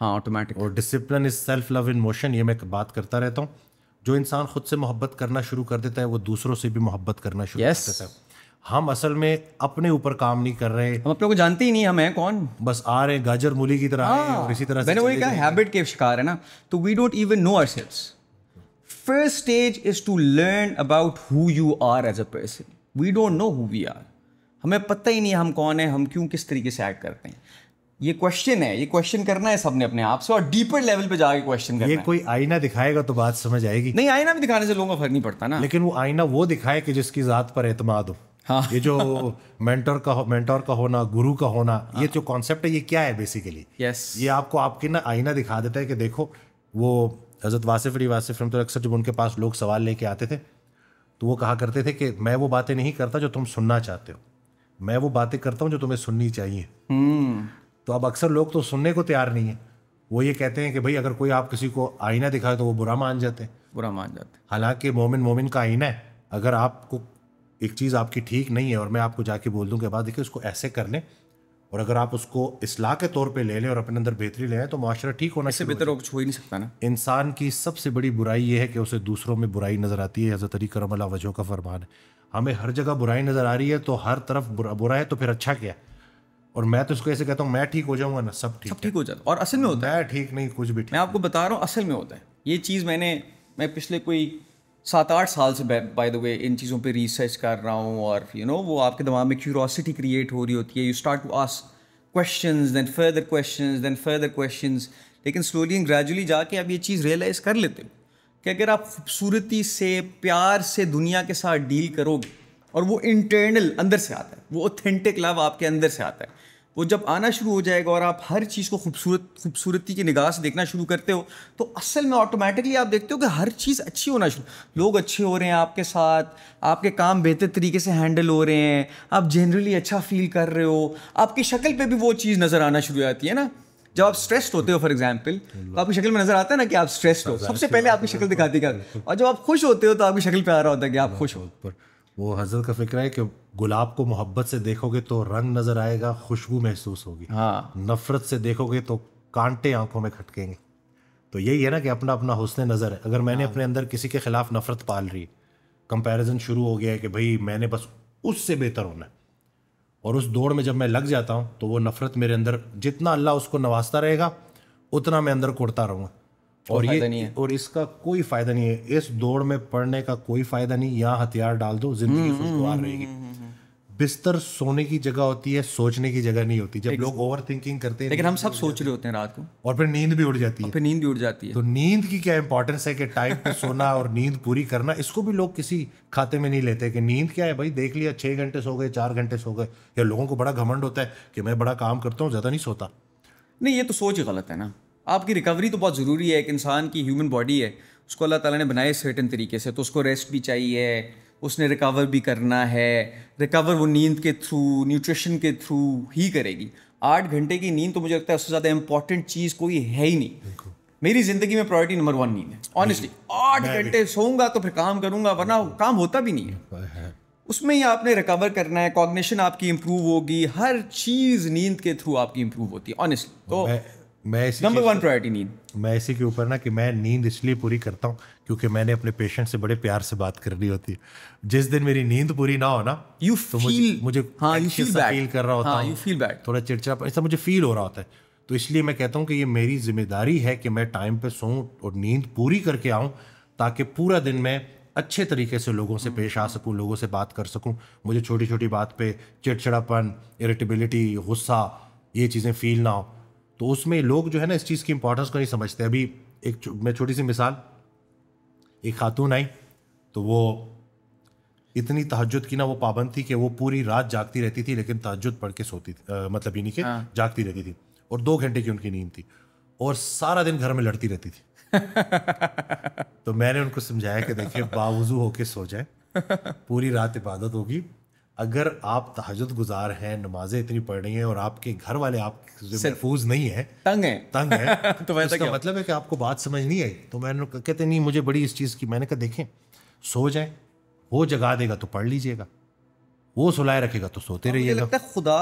हाँ ऑटोमेटिक और discipline is self love in motion ये मैं बात करता रहता हूँ जो इंसान खुद से मोहब्बत करना शुरू कर देता है वो दूसरों से भी मोहब्बत करना शुरू yes. कर देता है हम असल में अपने ऊपर काम नहीं कर रहे हम अपने को जानते ही नहीं हम हैं कौन बस आ रहे गाजर मूली की तरह हाँ। और इसी तरह मैंने वही कहा हैबिट के शिकार है ना तो we don't even know ourselves first stage is to learn about who you are as a person we don't know who we are हमें पता ही नहीं हम कौन है हम क्यों किस तरीके से एक्ट करते हैं ये क्वेश्चन है ये क्वेश्चन करना है सबने अपने आप से और डीपर लेवल पे जाके क्वेश्चन करना ये कोई आईना दिखाएगा तो बात समझ आएगी नहीं आईना भी दिखाने से लोगों का फर्क नहीं पड़ता ना लेकिन वो आईना वो दिखाए कि जिसकी जात पर एतमाद हो हाँ. ये जो मेंटर का मेंटर का होना गुरु का होना हाँ. ये जो कॉन्सेप्ट है ये क्या है बेसिकली यस yes. ये आपको आपकी ना आईना दिखा देता है कि देखो वो हज़रत वासिफ अली वासिफ तो अक्सर जब उनके पास लोग सवाल लेके आते थे तो वो कहा करते थे कि मैं वो बातें नहीं करता जो तुम सुनना चाहते हो मैं वो बातें करता हूँ जो तुम्हें सुननी चाहिए hmm. तो अब अक्सर लोग तो सुनने को तैयार नहीं है वो ये कहते हैं कि भाई अगर कोई आप किसी को आईना दिखाए तो वो बुरा मान जाते हैं बुरा मान जाते हालांकि मोमिन मोमिन का आईना है अगर आपको एक चीज़ आपकी ठीक नहीं है और मैं आपको जाके बोल दूँ के बाद देखिए उसको ऐसे कर लें और अगर आप उसको इसलाह के तौर पर ले लें और अपने अंदर बेहतरी ले तो माशरा ठीक होना इससे बेहतर हो कुछ हो ही नहीं सकता ना इंसान की सबसे बड़ी बुराई ये है कि उसे दूसरों में बुराई नज़र आती है हज़रत अली करम अला वजह का फरमान है हमें हर जगह बुराई नज़र आ रही है तो हर तरफ बुरा बुरा है तो फिर अच्छा क्या है और मैं तो इसको ऐसे कहता हूँ मैं ठीक हो जाऊँगा ना सब ठीक सब ठीक हो जाता और असल में होता है ठीक नहीं कुछ भी मैं आपको बता रहा हूँ असल में होता है ये चीज़ मैंने मैं पिछले कोई सात आठ साल से बाय द वे इन चीज़ों पे रिसर्च कर रहा हूँ और यू you नो know, वो आपके दिमाग में क्यूरोसिटी क्रिएट हो रही होती है you start to ask question then further question then further question लेकिन स्लोली एंड ग्रेजुअली जाके आप ये चीज़ रियलाइज़ कर लेते हो कि अगर आप खूबसूरती से प्यार से दुनिया के साथ डील करोगे और वो इंटरनल अंदर से आता है वो ऑथेंटिक लव आपके अंदर से आता है वो जब आना शुरू हो जाएगा और आप हर चीज़ को खूबसूरत खूबसूरती की निगाह से देखना शुरू करते हो तो असल में ऑटोमेटिकली आप देखते हो कि हर चीज़ अच्छी होना शुरू लोग अच्छे हो रहे हैं आपके साथ आपके काम बेहतर तरीके से हैंडल हो रहे हैं आप जनरली अच्छा फील कर रहे हो आपकी शक्ल पर भी वो चीज़ नज़र आना शुरू हो जाती है ना जब आप स्ट्रेस्ड होते हो फॉर एग्जाम्पल तो आपकी शक्ल में नजर आता है ना कि आप स्ट्रेस्ड हो सबसे पहले आपकी शक्ल दिखाती है और जब आप खुश होते हो तो आपकी शक्ल पे आ रहा होता है कि आप खुश हो वो हजरत का फिक्र है कि गुलाब को मोहब्बत से देखोगे तो रंग नजर आएगा खुशबू महसूस होगी हाँ नफरत से देखोगे तो कांटे आंखों में खटकेंगे तो यही है ना कि अपना अपना हुसन नज़र है अगर मैंने हाँ। अपने अंदर किसी के खिलाफ नफरत पाल रही कंपेरिज़न शुरू हो गया है कि भाई मैंने बस उससे बेहतर होना है और उस दौड़ में जब मैं लग जाता हूँ तो वो नफरत मेरे अंदर जितना अल्लाह उसको नवाजता रहेगा उतना मैं अंदर कुड़ता रहूँगा और ये नहीं है। और इसका कोई फायदा नहीं है इस दौड़ में पढ़ने का कोई फायदा नहीं यहाँ हथियार डाल दो जिंदगी खुशगवार हम्म, हम्म, रहेगी हम्म, बिस्तर सोने की जगह होती है सोचने की जगह नहीं होती जब लोग ओवर थिंकिंग करते हैं लेकिन हम सब सोच रहे होते हैं रात को और फिर नींद भी उड़ जाती है फिर नींद भी उड़ जाती है तो नींद की क्या इंपॉर्टेंस है कि टाइम पे सोना और नींद पूरी करना इसको भी लोग किसी खाते में नहीं लेते कि नींद क्या है भाई देख लिया छह घंटे सो गए चार घंटे सो गए या लोगों को बड़ा घमंड होता है कि मैं बड़ा काम करता हूँ ज़्यादा नहीं सोता नहीं ये तो सोच गलत है ना आपकी रिकवरी तो बहुत ज़रूरी है एक इंसान की ह्यूमन बॉडी है उसको अल्लाह ताला ने बनाया सर्टन तरीके से तो उसको रेस्ट भी चाहिए उसने रिकवर भी करना है रिकवर वो नींद के थ्रू न्यूट्रिशन के थ्रू ही करेगी आठ घंटे की नींद तो मुझे लगता है उससे ज़्यादा इंपॉर्टेंट चीज़ कोई है ही नहीं मेरी ज़िंदगी में प्रायोरिटी नंबर वन नींद है ऑनेस्टली आठ घंटे सोऊंगा तो फिर काम करूंगा वरना काम होता भी नहीं है उसमें ही आपने रिकवर करना है कॉग्निशन आपकी इम्प्रूव होगी हर चीज़ नींद के थ्रू आपकी इम्प्रूव होती है ऑनेस्टली तो मैं इसी नंबर वन प्रायोरिटी नींद मैं इसी के ऊपर ना कि मैं नींद इसलिए पूरी करता हूँ क्योंकि मैंने अपने पेशेंट से बड़े प्यार से बात करनी होती है जिस दिन मेरी नींद पूरी ना हो ना यू तो feel, मुझे हाँ फील कर रहा होता हाँ, फील बैड थोड़ा चिड़चिड़ा ऐसा मुझे फील हो रहा होता है तो इसलिए मैं कहता हूँ कि ये मेरी जिम्मेदारी है कि मैं टाइम पर सो और नींद पूरी करके आऊँ ताकि पूरा दिन मैं अच्छे तरीके से लोगों से हम्म। पेश आ सकूँ लोगों से बात कर सकूँ मुझे छोटी छोटी बात पे चिड़चिड़ापन इरिटेबिलिटी गुस्सा ये चीज़ें फील ना हो तो उसमें लोग जो है ना इस चीज़ की इंपॉर्टेंस को नहीं समझते अभी एक मैं छोटी सी मिसाल एक खातून आई तो वो इतनी तहजद की ना वो पाबंद थी कि वो पूरी रात जागती रहती थी लेकिन तहजद पढ़ के सोती थी आ, मतलब यही कि हाँ। जागती रहती थी और दो घंटे की उनकी नींद थी और सारा दिन घर में लड़ती रहती थी तो मैंने उनको समझाया कि देखिए बावजू होके सो जाए पूरी रात इबादत होगी अगर आप तहजद गुजार हैं नमाजें इतनी पढ़ रही हैं और आपके घर वाले आप महफूज नहीं है तंग है तंग है तो वैसे क्या मतलब है कि आपको बात समझ नहीं आई तो मैंने कहते नहीं मुझे बड़ी इस चीज़ की मैंने कहा देखें सो जाए वो जगा देगा तो पढ़ लीजिएगा वो सुलाए रखेगा तो सोते रहिएगा खुदा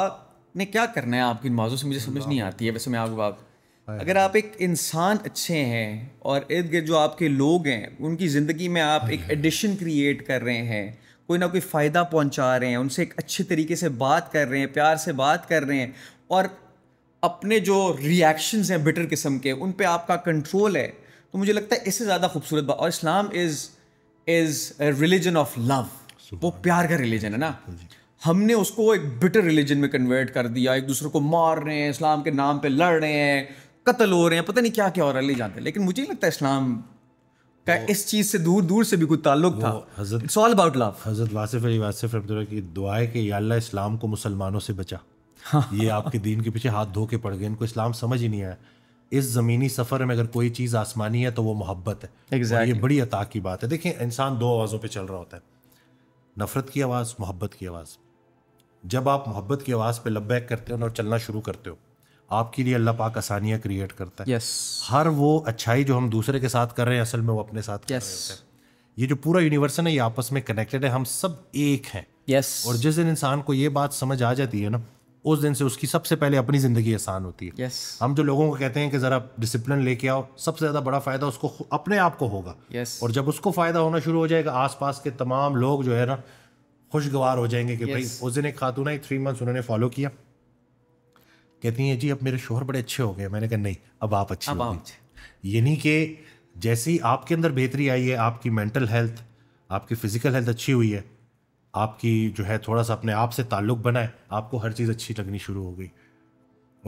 ने क्या करना है आपकी नमाजों से मुझे समझ हाँ। नहीं आती है वैसे मैं आपको बात अगर आप एक इंसान अच्छे हैं और इर्द गिर्द जो आपके लोग हैं उनकी ज़िंदगी में आप एक एडिशन क्रिएट कर रहे हैं कोई ना कोई फ़ायदा पहुंचा रहे हैं उनसे एक अच्छे तरीके से बात कर रहे हैं प्यार से बात कर रहे हैं और अपने जो रिएक्शंस हैं बिटर किस्म के उन पे आपका कंट्रोल है तो मुझे लगता है इससे ज़्यादा खूबसूरत बात और Islam is is religion of love वो प्यार का रिलीजन है ना हमने उसको एक बिटर रिलीजन में कन्वर्ट कर दिया एक दूसरे को मार रहे हैं इस्लाम के नाम पे लड़ रहे हैं कत्ल हो रहे हैं पता नहीं क्या क्या हो रहा है ले जाते हैं लेकिन मुझे नहीं लगता इस्लाम का इस चीज़ से दूर दूर से भी कोई ताल्लुक था इट्स ऑल अबाउट लव हज़रत वासिफ अली वासिफ रमतुल्ला की दुआ है कि अल्लाह इस्लाम को मुसलमानों से बचा हाँ। ये आपके दीन के पीछे हाथ धो के पड़ गए इनको इस्लाम समझ ही नहीं आया इस ज़मीनी सफ़र में अगर कोई चीज़ आसमानी है तो वो मोहब्बत है exactly. ये बड़ी अता की बात है देखिए इंसान दो आवाज़ों पर चल रहा होता है नफ़रत की आवाज़ मोहब्बत की आवाज़ जब आप मोहब्बत की आवाज़ पर लबैक करते हो और चलना शुरू करते हो आपके लिए अल्लाह पाक आसानियाँ क्रिएट करता है yes. हर वो अच्छाई जो हम दूसरे के साथ कर रहे हैं असल में वो अपने साथ yes. कर रहे होते हैं ये जो पूरा यूनिवर्स है ना ये आपस में कनेक्टेड है हम सब एक हैं yes. और जिस दिन इंसान को ये बात समझ आ जाती है ना उस दिन से उसकी सबसे पहले अपनी ज़िंदगी आसान होती है yes. हम जो लोगों को कहते हैं कि ज़रा डिसिप्लिन लेके आओ सबसे ज़्यादा बड़ा फ़ायदा उसको अपने आप को होगा yes. और जब उसको फ़ायदा होना शुरू हो जाएगा आसपास के तमाम लोग जो है ना खुशगवार हो जाएंगे कि yes. भाई उस दिन एक खातून आई थ्री मंथ्स उन्होंने फॉलो किया कहती हैं जी अब मेरे शोहर बड़े अच्छे हो गए मैंने कहा नहीं अब आप अच्छे अब आप यानी कि जैसे ही आपके अंदर बेहतरी आई है आपकी मेंटल हेल्थ आपकी फ़िज़िकल हेल्थ अच्छी हुई है आपकी जो है थोड़ा सा अपने आप से ताल्लुक़ बनाए आपको हर चीज़ अच्छी लगनी शुरू हो गई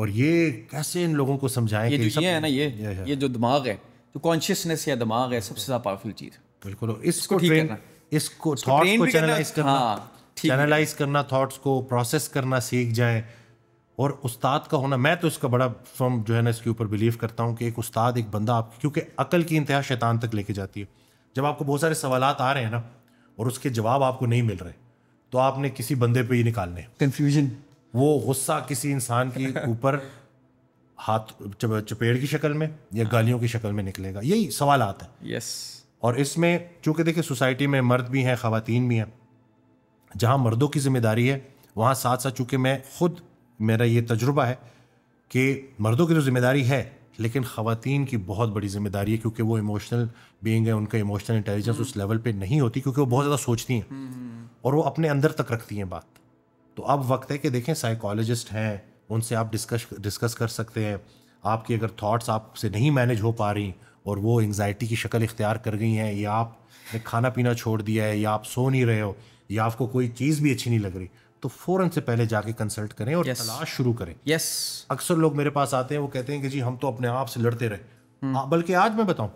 और ये कैसे इन लोगों को समझाएं ये जो ये है ना ये ये, ये जो दिमाग है जो कॉन्शियसनेस या दिमाग है सबसे ज़्यादा पावरफुल चीज़ बिल्कुल इसको ट्रेन इसको थॉट्स को चैनलाइज करना चैनलाइज करना थॉट्स हाँ, को प्रोसेस करना सीख जाए और उस्ताद का होना मैं तो इसका बड़ा फर्म जो है ना इसके ऊपर बिलीव करता हूँ कि एक उस्ताद एक बंदा आप क्योंकि अकल की इंतहा शैतान तक लेके जाती है जब आपको बहुत सारे सवाल आ रहे हैं ना और उसके जवाब आपको नहीं मिल रहे तो आपने किसी बंदे पे ही निकालने कन्फ्यूजन वो गुस्सा किसी इंसान के ऊपर हाथ चपेड़ की शक्ल में या हाँ। गालियों की शक्ल में निकलेगा यही सवाल आता है यस और इसमें चूंकि देखिए सोसाइटी में मर्द भी हैं खातन भी हैं जहाँ मर्दों की जिम्मेदारी है वहाँ साथ साथ चूंकि मैं खुद मेरा ये तजुर्बा है कि मर्दों की तो ज़िम्मेदारी है लेकिन ख़वातीन की बहुत बड़ी ज़िम्मेदारी है क्योंकि वो इमोशनल बींग है उनका इमोशनल इंटेलिजेंस उस लेवल पर नहीं होती क्योंकि वो बहुत ज़्यादा सोचती हैं और वो अपने अंदर तक रखती हैं बात तो अब वक्त है कि देखें साइकोलॉजिस्ट हैं उनसे आप डिस्कस डिस्कस कर सकते हैं आपकी अगर थाट्स आपसे नहीं मैनेज हो पा रही और वो एंगजाइटी की शक्ल इख्तियार कर गई हैं या आपने खाना पीना छोड़ दिया है या आप सो नहीं रहे हो या आपको कोई चीज़ भी अच्छी नहीं लग रही तो फ़ौरन से पहले जाके कंसल्ट करें और yes. तलाश शुरू करें यस yes. अक्सर लोग मेरे पास आते हैं वो कहते हैं कि जी हम तो अपने आप से लड़ते रहे hmm. बल्कि आज मैं बताऊं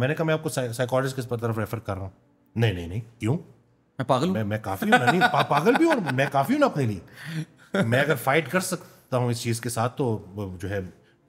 मैंने कहा मैं आपको साइकोलॉजिस्ट किस तरफ रेफर कर रहा हूँ नहीं नहीं नहीं क्यों मैं पागल मैं मैं काफ़ी हूं, नहीं पा, पागल भी और मैं काफ़ी हूँ ना अपने लिए मैं अगर फाइट कर सकता हूँ इस चीज़ के साथ तो जो है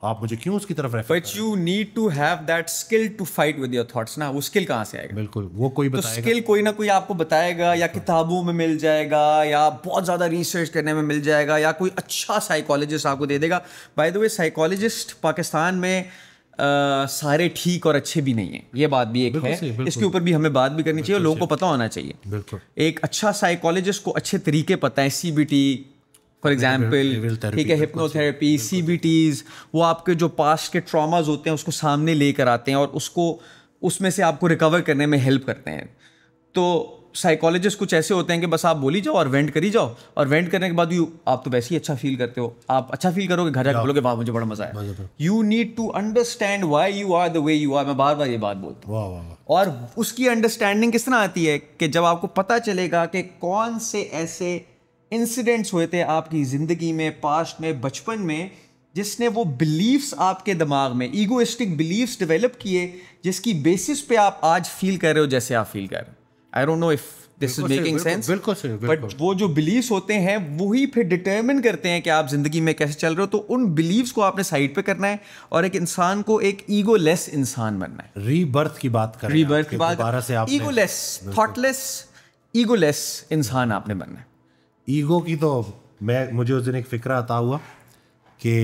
आप मुझे क्यों उसकी तरफ refer but you need to have that skill to fight with your thoughts ना वो स्किल कहाँ से आएगा बिल्कुल वो कोई तो बताएगा तो स्किल कोई ना कोई आपको बताएगा या किताबों में मिल जाएगा या बहुत ज़्यादा रिसर्च करने में मिल जाएगा या कोई अच्छा साइकोलॉजिस्ट आपको दे देगा by the way psychologist Pakistan में आ, सारे ठीक और अच्छे भी नहीं है ये बात भी एक है इसके ऊपर भी हमें बात भी करनी चाहिए और लोगों को पता होना चाहिए एक अच्छा साइकोलॉजिस्ट को अच्छे तरीके पता है सी फॉर एग्जाम्पल ठीक है हिप्नोथेरेपी सी बी टीज वो आपके जो पास्ट के ट्रामाज होते हैं उसको सामने लेकर आते हैं और उसको उसमें से आपको रिकवर करने में हेल्प करते हैं तो साइकोलॉजिस्ट कुछ ऐसे होते हैं कि बस आप बोली जाओ और वेंट करी जाओ और वेंट करने के बाद यू आप तो वैसे ही अच्छा फील करते हो आप अच्छा फील करोगे घर जाकर बोलोगे वाह मुझे बड़ा मजा आया you need to understand why you are the way you are मैं बार बार ये बात बोलता हूँ और उसकी अंडरस्टैंडिंग किस तरह आती है कि जब आपको पता चलेगा कि कौन से ऐसे इंसिडेंट्स हुए थे आपकी ज़िंदगी में पास्ट में बचपन में जिसने वो बिलीव्स आपके दिमाग में ईगोइस्टिक बिलीव्स डेवलप किए जिसकी बेसिस पे आप आज फील कर रहे हो जैसे आप फील कर रहे हो I don't know if this is making sense बिल्कुल बट वो जो बिलीव्स होते हैं वही फिर डिटर्मिन करते हैं कि आप जिंदगी में कैसे चल रहे हो तो उन बिलीव्स को आपने साइड पे करना है और एक इंसान को एक ईगो लेस इंसान बनना है रीबर्थ की बात करें रीबर्थ की बात दोबारा से आप egoless thoughtless egoless इंसान आपने बनना है ईगो की तो मैं मुझे उस दिन एक फिक्र आता हुआ कि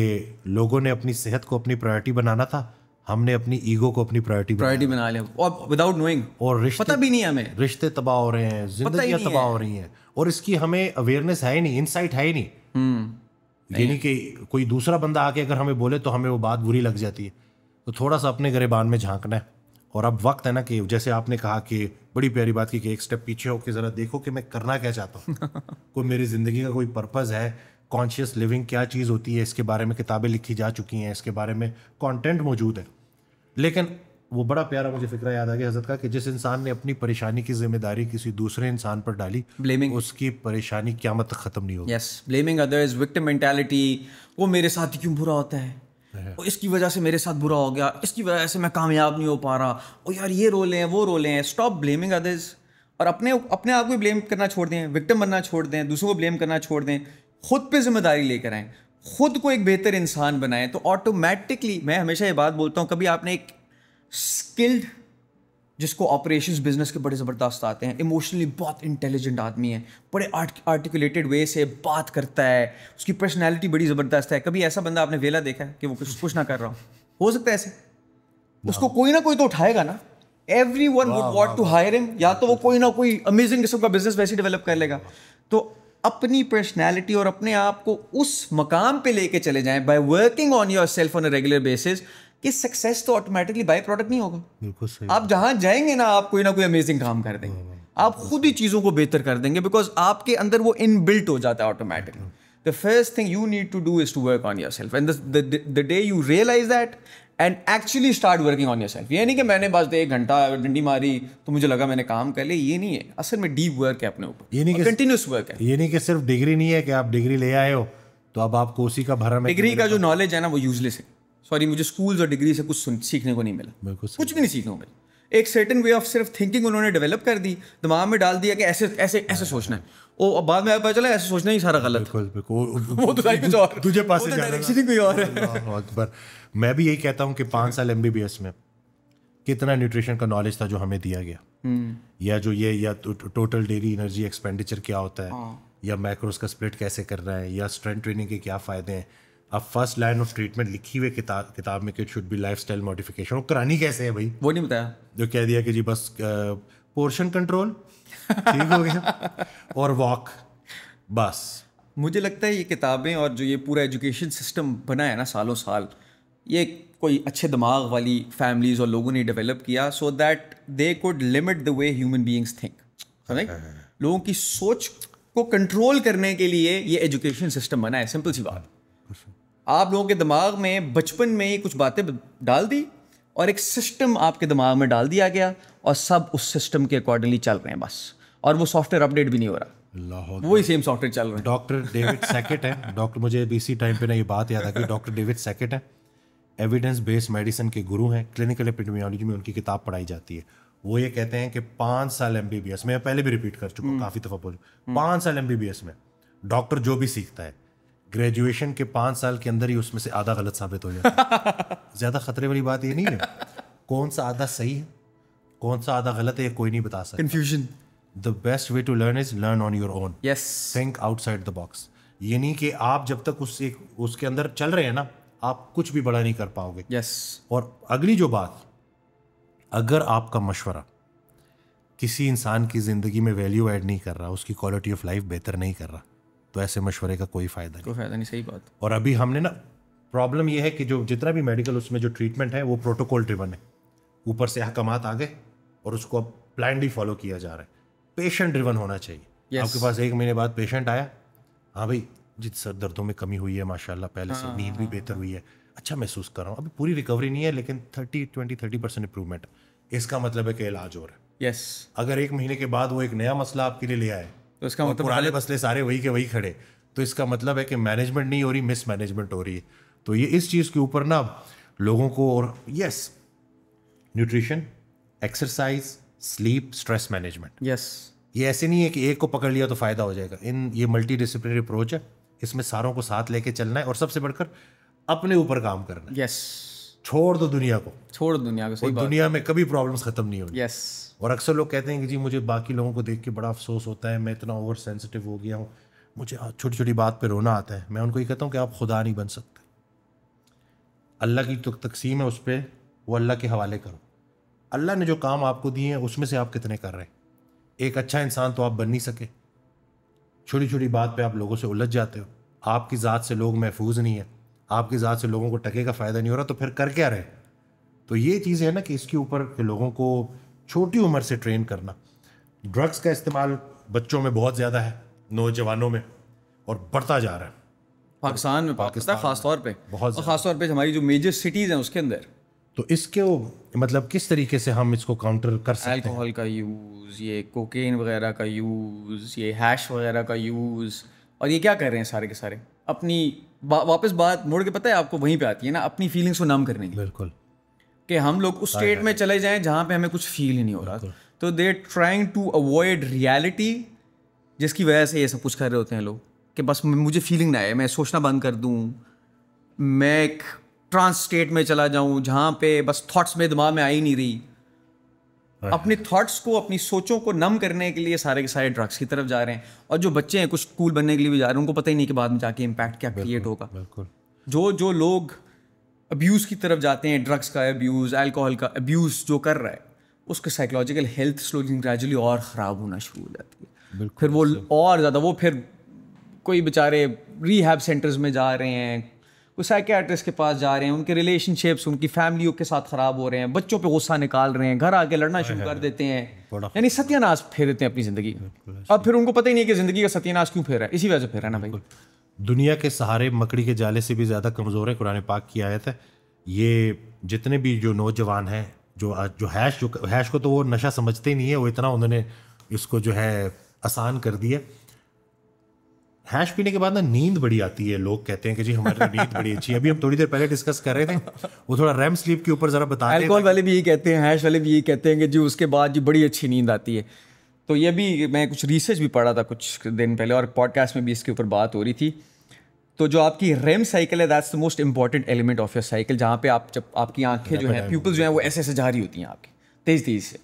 लोगों ने अपनी सेहत को अपनी प्रायोरिटी बनाना था हमने अपनी ईगो को अपनी प्रायोरिटी प्रायोरिटी बना लिया और विदाउट नोइंग और रिश्ते पता भी नहीं हमें रिश्ते तबाह हो रहे हैं जिंदगी तबाह हो रही है और इसकी हमें अवेयरनेस है ही नहीं इनसाइट है ही नहीं हम्म। यानी कि कोई दूसरा बंदा आके अगर हमें बोले तो हमें वो बात बुरी लग जाती है तो थोड़ा सा अपने गरेबान में झांकना है और अब वक्त है ना कि जैसे आपने कहा कि बड़ी प्यारी बात की कि एक स्टेप पीछे हो कि ज़रा देखो कि मैं करना क्या चाहता हूँ कोई मेरी ज़िंदगी का कोई पर्पज़ है कॉन्शियस लिविंग क्या चीज़ होती है इसके बारे में किताबें लिखी जा चुकी हैं इसके बारे में कॉन्टेंट मौजूद है लेकिन वो बड़ा प्यारा मुझे फिक्र याद आ गया हजरत का कि जिस इंसान ने अपनी परेशानी की जिम्मेदारी किसी दूसरे इंसान पर डाली ब्लेमिंग उसकी परेशानी क्या मत खत्म नहीं होगी yes blaming others victim mentality वो मेरे साथ क्यों बुरा होता है और इसकी वजह से मेरे साथ बुरा हो गया इसकी वजह से मैं कामयाब नहीं हो पा रहा और यार ये रोले हैं वो रोले हैं स्टॉप ब्लेमिंग अदर्स और अपने अपने आप को भी ब्लेम करना छोड़ दें विक्टिम बनना छोड़ दें दूसरों को ब्लेम करना छोड़ दें खुद पे जिम्मेदारी लेकर आएँ खुद को एक बेहतर इंसान बनाएं तो ऑटोमेटिकली मैं हमेशा ये बात बोलता हूँ कभी आपने एक स्किल्ड जिसको ऑपरेशन बिजनेस के बड़े ज़बरदस्त आते हैं इमोशनली बहुत इंटेलिजेंट आदमी है बड़े आर्ट आर्टिकुलेटेड वे से बात करता है उसकी पर्सनैलिटी बड़ी ज़बरदस्त है कभी ऐसा बंदा आपने वेला देखा है कि वो कुछ कुछ ना कर रहा हो हो सकता है ऐसे उसको कोई ना कोई तो उठाएगा ना everyone would want to hire him या तो वो कोई ना कोई अमेजिंग किस्म का बिजनेस वैसे डेवलप कर लेगा तो अपनी पर्सनैलिटी और अपने आप को उस मकाम पे लेके चले जाएं by working on yourself on a regular basis कि सक्सेस तो ऑटोमेटिकली बाई प्रोडक्ट नहीं होगा बिल्कुल सही आप जहां जाएंगे ना आप कोई ना कोई अमेजिंग काम कर देंगे हाँ, हाँ। आप खुद ही चीज़ों को बेहतर कर देंगे बिकॉज आपके अंदर वो इन बिल्ट हो जाता है automatically the first thing you need to do is to work on yourself and day you realise that and actually start working on yourself ये नहीं कि मैंने बस एक घंटा डंडी मारी तो मुझे लगा मैंने काम कर लिया ये नहीं है असल में डीप वर्क है अपने ऊपर ये नहीं कंटिन्यूस वर्क है ये नहीं कि सिर्फ डिग्री नहीं है कि आप डिग्री ले आए हो तो अब आप कोसी का भरा डिग्री का जो नॉलेज है ना वो यूजलेस है सॉरी मुझे स्कूल्स और डिग्री से कुछ सीखने को नहीं मिला कुछ भी नहीं सीखा हूँ भाई एक सर्टन वे ऑफ सिर्फ थिंकिंग उन्होंने डेवलप कर दी दिमाग में डाल दिया कि ऐसे ऐसे ऐसे सोचना है ओ अब बाद में पता चला ऐसे सोचना ही सारा गलत बिल्कुल बिल्कुल वो तो सारी कुछ और तुझे पास तो से जाना डायरेक्शन कोई और है अकबर मैं भी यही कहता हूँ कि पाँच साल एम में कितना न्यूट्रिशन का नॉलेज था जो हमें दिया गया हम्म। या जो ये या टोटल डेली एनर्जी एक्सपेंडिचर क्या होता है हाँ। या मैक्रोस का स्प्लिट कैसे कर रहा है या स्ट्रेंथ ट्रेनिंग के क्या फ़ायदे हैं अब फर्स्ट लाइन ऑफ ट्रीटमेंट लिखी हुई किताब किताब में कि should be lifestyle modification करानी कैसे है भाई वो नहीं बताया जो कह दिया कि जी बस पोर्शन कंट्रोल ठीक हो गया और वॉक बस मुझे लगता है ये किताबें और जो ये पूरा एजुकेशन सिस्टम बना है ना सालों साल ये कोई अच्छे दिमाग वाली फैमिलीज़ और लोगों ने डेवलप किया so that they could limit the way human beings think लोगों की सोच को कंट्रोल करने के लिए ये एजुकेशन सिस्टम बना है सिंपल सी बात आप लोगों के दिमाग में बचपन में ही कुछ बातें डाल दी और एक सिस्टम आपके दिमाग में डाल दिया गया और सब उस सिस्टम के अकॉर्डिंगली चल रहे हैं बस और वो सॉफ्टवेयर अपडेट भी नहीं हो रहा वही सेम सॉफ्टवेयर चल रहा है डॉक्टर डेविड सैकेट है डॉक्टर मुझे बीसी टाइम पे ना ये बात याद आ कि डॉक्टर डेविड सैकेट है एविडेंस बेस्ड मेडिसिन के गुरु हैं क्लिनिकल एपिडमियोलॉजी में उनकी किताब पढ़ाई जाती है वो ये कहते हैं कि पाँच साल एम मैं पहले भी रिपीट कर चुका हूँ हम्म। काफ़ी दफ़ा बोल पाँच साल एम में डॉक्टर जो भी सीखता है ग्रेजुएशन के पाँच साल के अंदर ही उसमें से आधा गलत साबित हो जाता है ज़्यादा खतरे वाली बात ये नहीं है कौन सा आधा सही है कौन सा आधा गलत है कोई नहीं बता सकता confusion the best way to learn is learn on your own yes think outside the box ये नहीं कि आप जब तक उस एक उसके अंदर चल रहे हैं ना आप कुछ भी बड़ा नहीं कर पाओगे यस yes. और अगली जो बात अगर आपका मशवरा किसी इंसान की ज़िंदगी में वैल्यू ऐड नहीं कर रहा उसकी क्वालिटी ऑफ लाइफ बेहतर नहीं कर रहा तो ऐसे मशवरे का कोई फ़ायदा नहीं कोई फ़ायदा नहीं सही बात और अभी हमने ना प्रॉब्लम यह है कि जो जितना भी मेडिकल उसमें जो ट्रीटमेंट है वो प्रोटोकॉल ड्रिवन है ऊपर से अहकाम आ गए और उसको अब ब्लाइंडली फॉलो किया जा रहा है पेशेंट ड्रिवन होना चाहिए yes. आपके पास एक महीने बाद पेशेंट आया हाँ भाई जित सर दर्दों में कमी हुई है माशाल्लाह पहले हाँ, से नींद हाँ, भी बेहतर हाँ। हुई है अच्छा महसूस कर रहा हूँ अभी पूरी रिकवरी नहीं है लेकिन thirty twenty thirty percent improvement इसका मतलब है कि इलाज हो रहा है यस अगर एक महीने के बाद वो एक नया मसला आपके लिए ले आए तो इसका मतलब पुराने मसले सारे वही के वही खड़े तो इसका मतलब है कि मैनेजमेंट नहीं हो रही मिस मैनेजमेंट हो रही है तो ये इस चीज़ के ऊपर ना लोगों को और yes nutrition exercise sleep stress management yes ये ऐसे नहीं है कि एक को पकड़ लिया तो फ़ायदा हो जाएगा इन ये मल्टी डिसिप्लिनरी अप्रोच है इसमें सारों को साथ लेके चलना है और सबसे बढ़कर अपने ऊपर काम करना यस yes. छोड़ दो दुनिया को छोड़ दुनिया को सही दुनिया में कभी प्रॉब्लम्स खत्म नहीं होगी यस yes. और अक्सर लोग कहते हैं कि जी मुझे बाकी लोगों को देख के बड़ा अफसोस होता है मैं इतना ओवर सेंसिटिव हो गया हूँ मुझे छोटी छोटी बात पर रोना आता है मैं उनको ये कहता हूँ कि आप खुदा नहीं बन सकते अल्लाह की तो तकसीम है उस पर वो अल्लाह के हवाले करो अल्लाह ने जो काम आपको दिए हैं उसमें से आप कितने कर रहे हैं एक अच्छा इंसान तो आप बन नहीं सके छोटी छोटी बात पे आप लोगों से उलझ जाते हो आपकी ज़ात से लोग महफूज नहीं है आपकी ज़ात से लोगों को टके का फ़ायदा नहीं हो रहा तो फिर कर क्या रहे तो ये चीज़ है ना कि इसके ऊपर लोगों को छोटी उम्र से ट्रेन करना ड्रग्स का इस्तेमाल बच्चों में बहुत ज़्यादा है नौजवानों में और बढ़ता जा रहा है पाकिस्तान में पाकिस्तान खासतौर पर बहुत खासतौर पर हमारी जो मेजर सिटीज़ हैं उसके अंदर तो इसके वो मतलब किस तरीके से हम इसको काउंटर कर सकते हैं अल्कोहल का यूज़ ये कोकेन वगैरह का यूज़ ये हैश वगैरह का यूज़ और ये क्या कर रहे हैं सारे के सारे अपनी वापस बात मोड़ के पता है आपको वहीं पे आती है ना अपनी फीलिंग्स को नम करने की बिल्कुल कि हम लोग उस स्टेट में चले जाएं जहाँ पे हमें कुछ फील ही नहीं हो रहा तो they trying to avoid reality जिसकी वजह से ये सब कुछ कर रहे होते हैं लोग कि बस मुझे फीलिंग ना आए मैं सोचना बंद कर दूँ मैं एक ट्रांस स्टेट में चला जाऊँ जहाँ पे बस थॉट्स मेरे दिमाग में आ ही नहीं रही अपने थॉट्स को अपनी सोचों को नम करने के लिए सारे के सारे ड्रग्स की तरफ जा रहे हैं और जो बच्चे हैं कुछ कूल बनने के लिए भी जा रहे हैं उनको पता ही नहीं कि बाद में जाके इम्पैक्ट क्या क्रिएट होगा बिल्कुल जो जो लोग अब्यूज़ की तरफ जाते हैं ड्रग्स का अब्यूज़ अल्कोहल का अब्यूज़ जो कर रहा है उसके साइकोलॉजिकल हेल्थ स्लोली ग्रेजुअली और ख़राब होना शुरू हो जाती है फिर वो और ज़्यादा वो फिर कोई बेचारे रीहैब सेंटर्स में जा रहे हैं कोई साइकियाट्रिस्ट के पास जा रहे हैं उनके रिलेशनशिप्स उनकी फैमिलियों के साथ ख़राब हो रहे हैं बच्चों पे गुस्सा निकाल रहे हैं घर आके लड़ना शुरू कर देते हैं यानी सत्यानाश फेर देते हैं अपनी ज़िंदगी अब फिर उनको पता ही नहीं है कि ज़िंदगी का सत्यानाश क्यों फेरा है इसी वजह से फेरा ना भाई दुनिया के सहारे मकड़ी के जाले से भी ज़्यादा कमज़ोर है कुरान पाक की आयत है ये जितने भी जो नौजवान हैं जो जो हैश जो हैश को तो वो नशा समझते नहीं है वो इतना उन्होंने इसको जो है आसान कर दिया हैश पीने के बाद ना नींद बड़ी आती है लोग कहते हैं कि जी हमारी नींद बड़ी अच्छी है अभी हम थोड़ी देर पहले डिस्कस कर रहे थे वो थोड़ा रैम स्लीप के ऊपर जरा बता अल्कोहल वाले भी यही कहते हैं हैश वाले भी यही कहते हैं कि जी उसके बाद जी बड़ी अच्छी नींद आती है तो ये भी मैं कुछ रिसर्च भी पढ़ा था कुछ दिन पहले और पॉडकास्ट में भी इसके ऊपर बात हो रही थी तो जो आपकी रेम साइकिल है that's the most important element of your cycle जहाँ पे आप जब आपकी आंखें जो हैं प्यूपल जो हैं वो ऐसे ऐसे जारी होती हैं आपकी तेज़ तेज़ से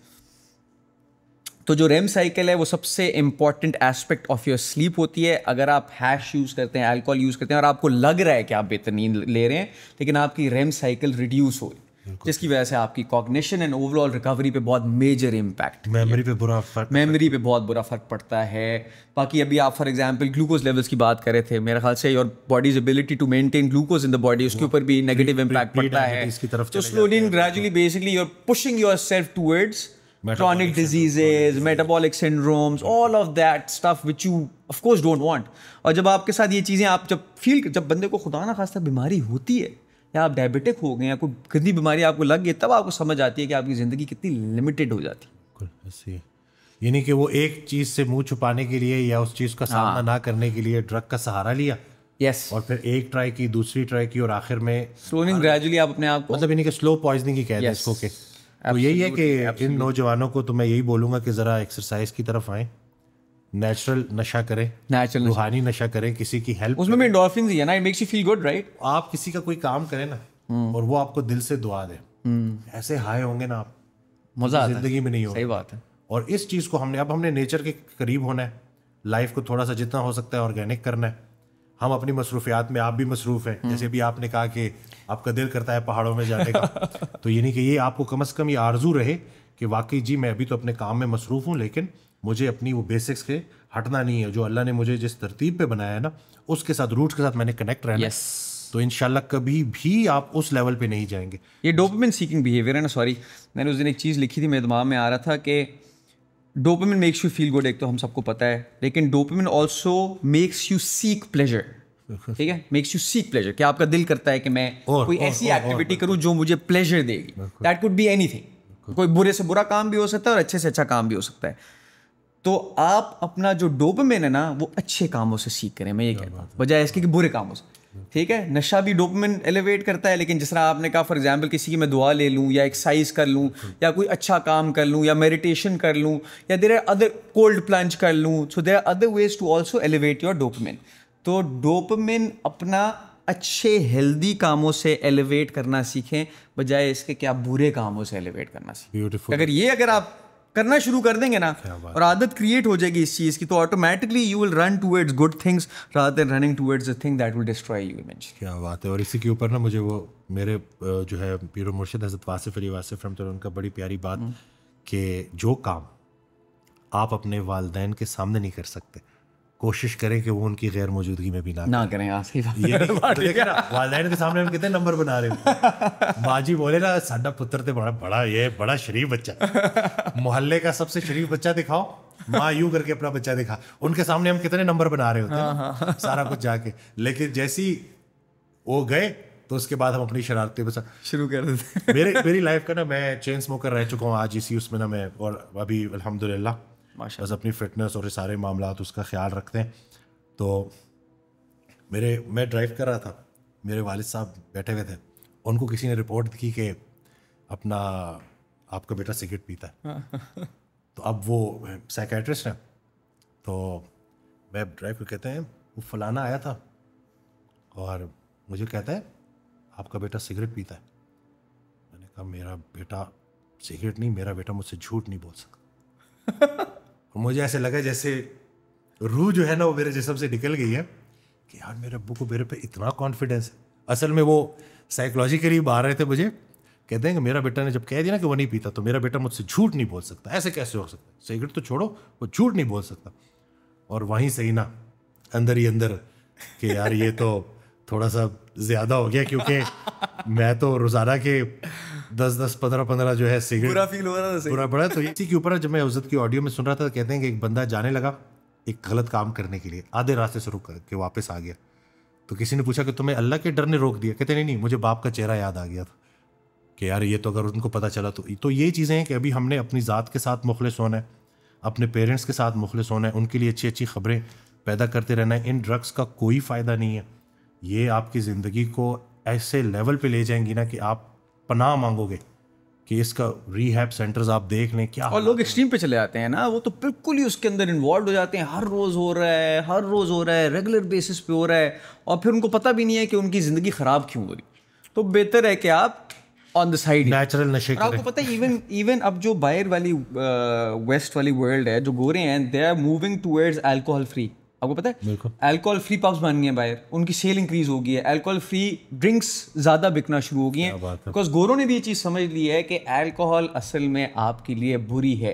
तो जो रेम साइकिल है वो सबसे important aspect of your sleep होती है अगर आप हैश यूज़ करते हैं अल्कोहल यूज़ करते हैं और आपको लग रहा है कि आप बेहतर नींद ले रहे हैं लेकिन आपकी रेम साइकिल रिड्यूस हो रही जिसकी वजह से आपकी कॉग्निशन एंड ओवरऑल रिकवरी पे बहुत मेजर इम्पैक्ट मेमोरी पे बुरा फर्क मेमोरी पे बहुत बुरा फर्क पड़ता है बाकी अभी आप फॉर एग्जांपल ग्लूकोज लेवल्स की बात कर रहे थे मेरे ख्याल से your body's ability to maintain glucose in the body उसके ऊपर भी नेगेटिव इम्पैक्ट पड़ता है इसकी तरफ तो slowly and gradually basically you're pushing yourself towards chronic diseases metabolic syndromes all of that stuff which you of course don't want और जब आपके साथ ये चीज़ें आप जब फील जब बंदे को खुदा ना खासा बीमारी होती है या आप डायबिटिक हो गए या कोई कितनी बीमारी आपको लग गई तब आपको समझ आती है कि आपकी ज़िंदगी कितनी लिमिटेड हो जाती है यानी कि वो एक चीज़ से मुंह छुपाने के लिए या उस चीज़ का सामना हाँ। ना करने के लिए ड्रग का सहारा लिया यस और फिर एक ट्राई की दूसरी ट्राई की और आखिर में स्लोनिंग ग्रेजुअली आप अपने आप मतलब यानी कि स्लो पॉइजनिंग ही कह दें yes. इसको के तो यही है कि इन नौजवानों को तो मैं यही बोलूँगा कि ज़रा एक्सरसाइज की तरफ आएँ नेचुरल नशा करें नेचुरल रूहानी नशा करें किसी की हेल्प उसमें भी डॉल्फिन ही है ना it makes you feel good right आप किसी का कोई काम करें ना हम्म। और वो आपको दिल से दुआ दे हम्म। ऐसे हाई होंगे ना आप मजा जिंदगी में नहीं होगा सही बात है और इस चीज़ को हमने अब हमने नेचर के करीब होना है लाइफ को थोड़ा सा जितना हो सकता है ऑर्गेनिक करना है हम अपनी मसरूफियात में आप भी मसरूफ़ हैं जैसे भी आपने कहा कि आपका दिल करता है पहाड़ों में जाने का तो ये नहीं कि ये आपको कम से कम ये आरजू रहे कि वाकई जी मैं अभी तो अपने काम में मसरूफ़ हूँ लेकिन मुझे अपनी वो बेसिक्स के हटना नहीं है जो अल्लाह ने मुझे जिस तरतीब पे बनाया है ना उसके साथ रूट के साथ मैंने कनेक्ट रहना yes. तो इन कभी भी आप उस लेवल पे नहीं जाएंगे ये डोपमिन सीकिंग बिहेवियर है ना सॉरी मैंने उस दिन एक चीज़ लिखी थी मेरे दिमाग में आ रहा था कि dopamine makes you feel good एक तो हम सबको पता है लेकिन dopamine also makes you seek pleasure ठीक है मेक्स यू सीक प्लेजर क्या आपका दिल करता है कि मैं और, कोई और, ऐसी एक्टिविटी करूं जो मुझे प्लेजर देगी दैट कुड बी एनीथिंग कोई बुरे से बुरा काम भी हो सकता है और अच्छे से अच्छा काम भी हो सकता है तो आप अपना जो डोपमेन है ना वो अच्छे कामों से सीख करें मैं ये कहता हूँ बजाय इसके कि बुरे कामों से ठीक है नशा भी डोपमेन एलिवेट करता है लेकिन जिस तरह आपने कहा फॉर एग्जांपल किसी की मैं दुआ ले लूँ या एक्सरसाइज कर लूँ या कोई अच्छा काम कर लूँ या मेडिटेशन कर लूँ या there are other cold plunge कर लूँ so there are other ways to also elevate your dopamine तो डोपमेन अपना अच्छे हेल्दी कामों से एलिवेट करना सीखें बजाय इसके क्या बुरे कामों से एलिवेट करना सीखें अगर ये अगर आप करना शुरू कर देंगे ना और आदत क्रिएट हो जाएगी इस चीज़ की तो automatically you will run towards good things rather than running to the thing that will destroy you image क्या बात है और इसी के ऊपर ना मुझे वो मेरे जो है पीर मुर्शद हजरत वासिफ अली वासिफ तो उनका बड़ी प्यारी बात हम्म। कि जो काम आप अपने वालदेन के सामने नहीं कर सकते कोशिश करें कि वो उनकी गैर मौजूदगी में भी ना ना करें तो वालदेन के सामने हम कितने नंबर बना रहे माँ जी बोले ना साडा पुत्र तो बड़ा बड़ा ये बड़ा शरीफ बच्चा मोहल्ले का सबसे शरीफ बच्चा दिखाओ माँ यूं करके अपना बच्चा दिखा उनके सामने हम कितने नंबर बना रहे होते हैं हाँ, हाँ। सारा कुछ जाके लेकिन जैसी वो गए तो उसके बाद हम अपनी शरारतें बस शुरू कर देते मेरे मेरी लाइफ का ना मैं चेन स्मोकर रह चुका हूँ आज इसी उसमें ना मैं और अभी अलहमदिल्ला बस अपनी फिटनेस और ये सारे मामला उसका ख्याल रखते हैं तो मेरे मैं ड्राइव कर रहा था मेरे वालिद साहब बैठे हुए थे उनको किसी ने रिपोर्ट की कि अपना आपका बेटा सिगरेट पीता है हाँ। तो अब वो साइकेट्रिस्ट हैं तो मैं ड्राइव को कहते हैं वो फलाना आया था और मुझे कहता है आपका बेटा सिगरेट पीता है मैंने कहा मेरा बेटा सिगरेट नहीं मेरा बेटा मुझसे झूठ नहीं बोल सकता मुझे ऐसे लगा जैसे रूह जो है ना वो मेरे जिसम से निकल गई है कि यार मेरे अबू को मेरे पे इतना कॉन्फिडेंस है असल में वो साइकोलॉजिकली बाहर रहे थे मुझे कहते हैं कि मेरा बेटा ने जब कह दिया ना कि वो नहीं पीता तो मेरा बेटा मुझसे झूठ नहीं बोल सकता ऐसे कैसे हो सकता सिगरेट तो छोड़ो वो झूठ नहीं बोल सकता और वहीं सही ना अंदर ही अंदर कि यार ये तो थोड़ा सा ज़्यादा हो गया क्योंकि मैं तो रोज़ाना के दस दस पंद्रह पंद्रह जो है सिगरेट फील हो रहा था पूरा पड़ा तो इसी के ऊपर जब मैं उजत की ऑडियो में सुन रहा था तो कहते हैं कि एक बंदा जाने लगा एक गलत काम करने के लिए आधे रास्ते से रुक करके वापस आ गया तो किसी ने पूछा कि तुम्हें अल्लाह के डर ने रोक दिया कहते नहीं नहीं मुझे बाप का चेहरा याद आ गया था कि यार ये तो अगर उनको पता चला तो तो ये चीज़ें हैं कि अभी हमने अपनी ज़ात के साथ मुखलिस होना है अपने पेरेंट्स के साथ मुखलिस होना है उनके लिए अच्छी अच्छी खबरें पैदा करते रहना है इन ड्रग्स का कोई फ़ायदा नहीं है ये आपकी ज़िंदगी को ऐसे लेवल पे ले जाएंगी ना कि आप पनाह मांगोगे कि इसका रीहैब सेंटर्स आप देख लें क्या और लोग एक्सट्रीम पे चले जाते हैं ना वो तो बिल्कुल ही उसके अंदर इन्वॉल्व हो जाते हैं हर रोज़ हो रहा है हर रोज़ हो रहा है रेगुलर बेसिस पे हो रहा है और फिर उनको पता भी नहीं है कि उनकी ज़िंदगी ख़राब क्यों हो रही तो बेहतर है कि आप ऑन द साइड नेचुरल नशे आपको पता है इवन इवन अब जो बाहर वाली वेस्ट वाली वर्ल्ड है जो गोरे हैं they are moving towards alcohol free आपको पता है अल्कोहल फ्री पब्स बन गए बाहर उनकी सेल इंक्रीज हो गई है अल्कोहल फ्री ड्रिंक्स ज़्यादा बिकना शुरू हो गई है बिकॉज गोरों ने भी ये चीज़ समझ ली है कि अल्कोहल असल में आपके लिए बुरी है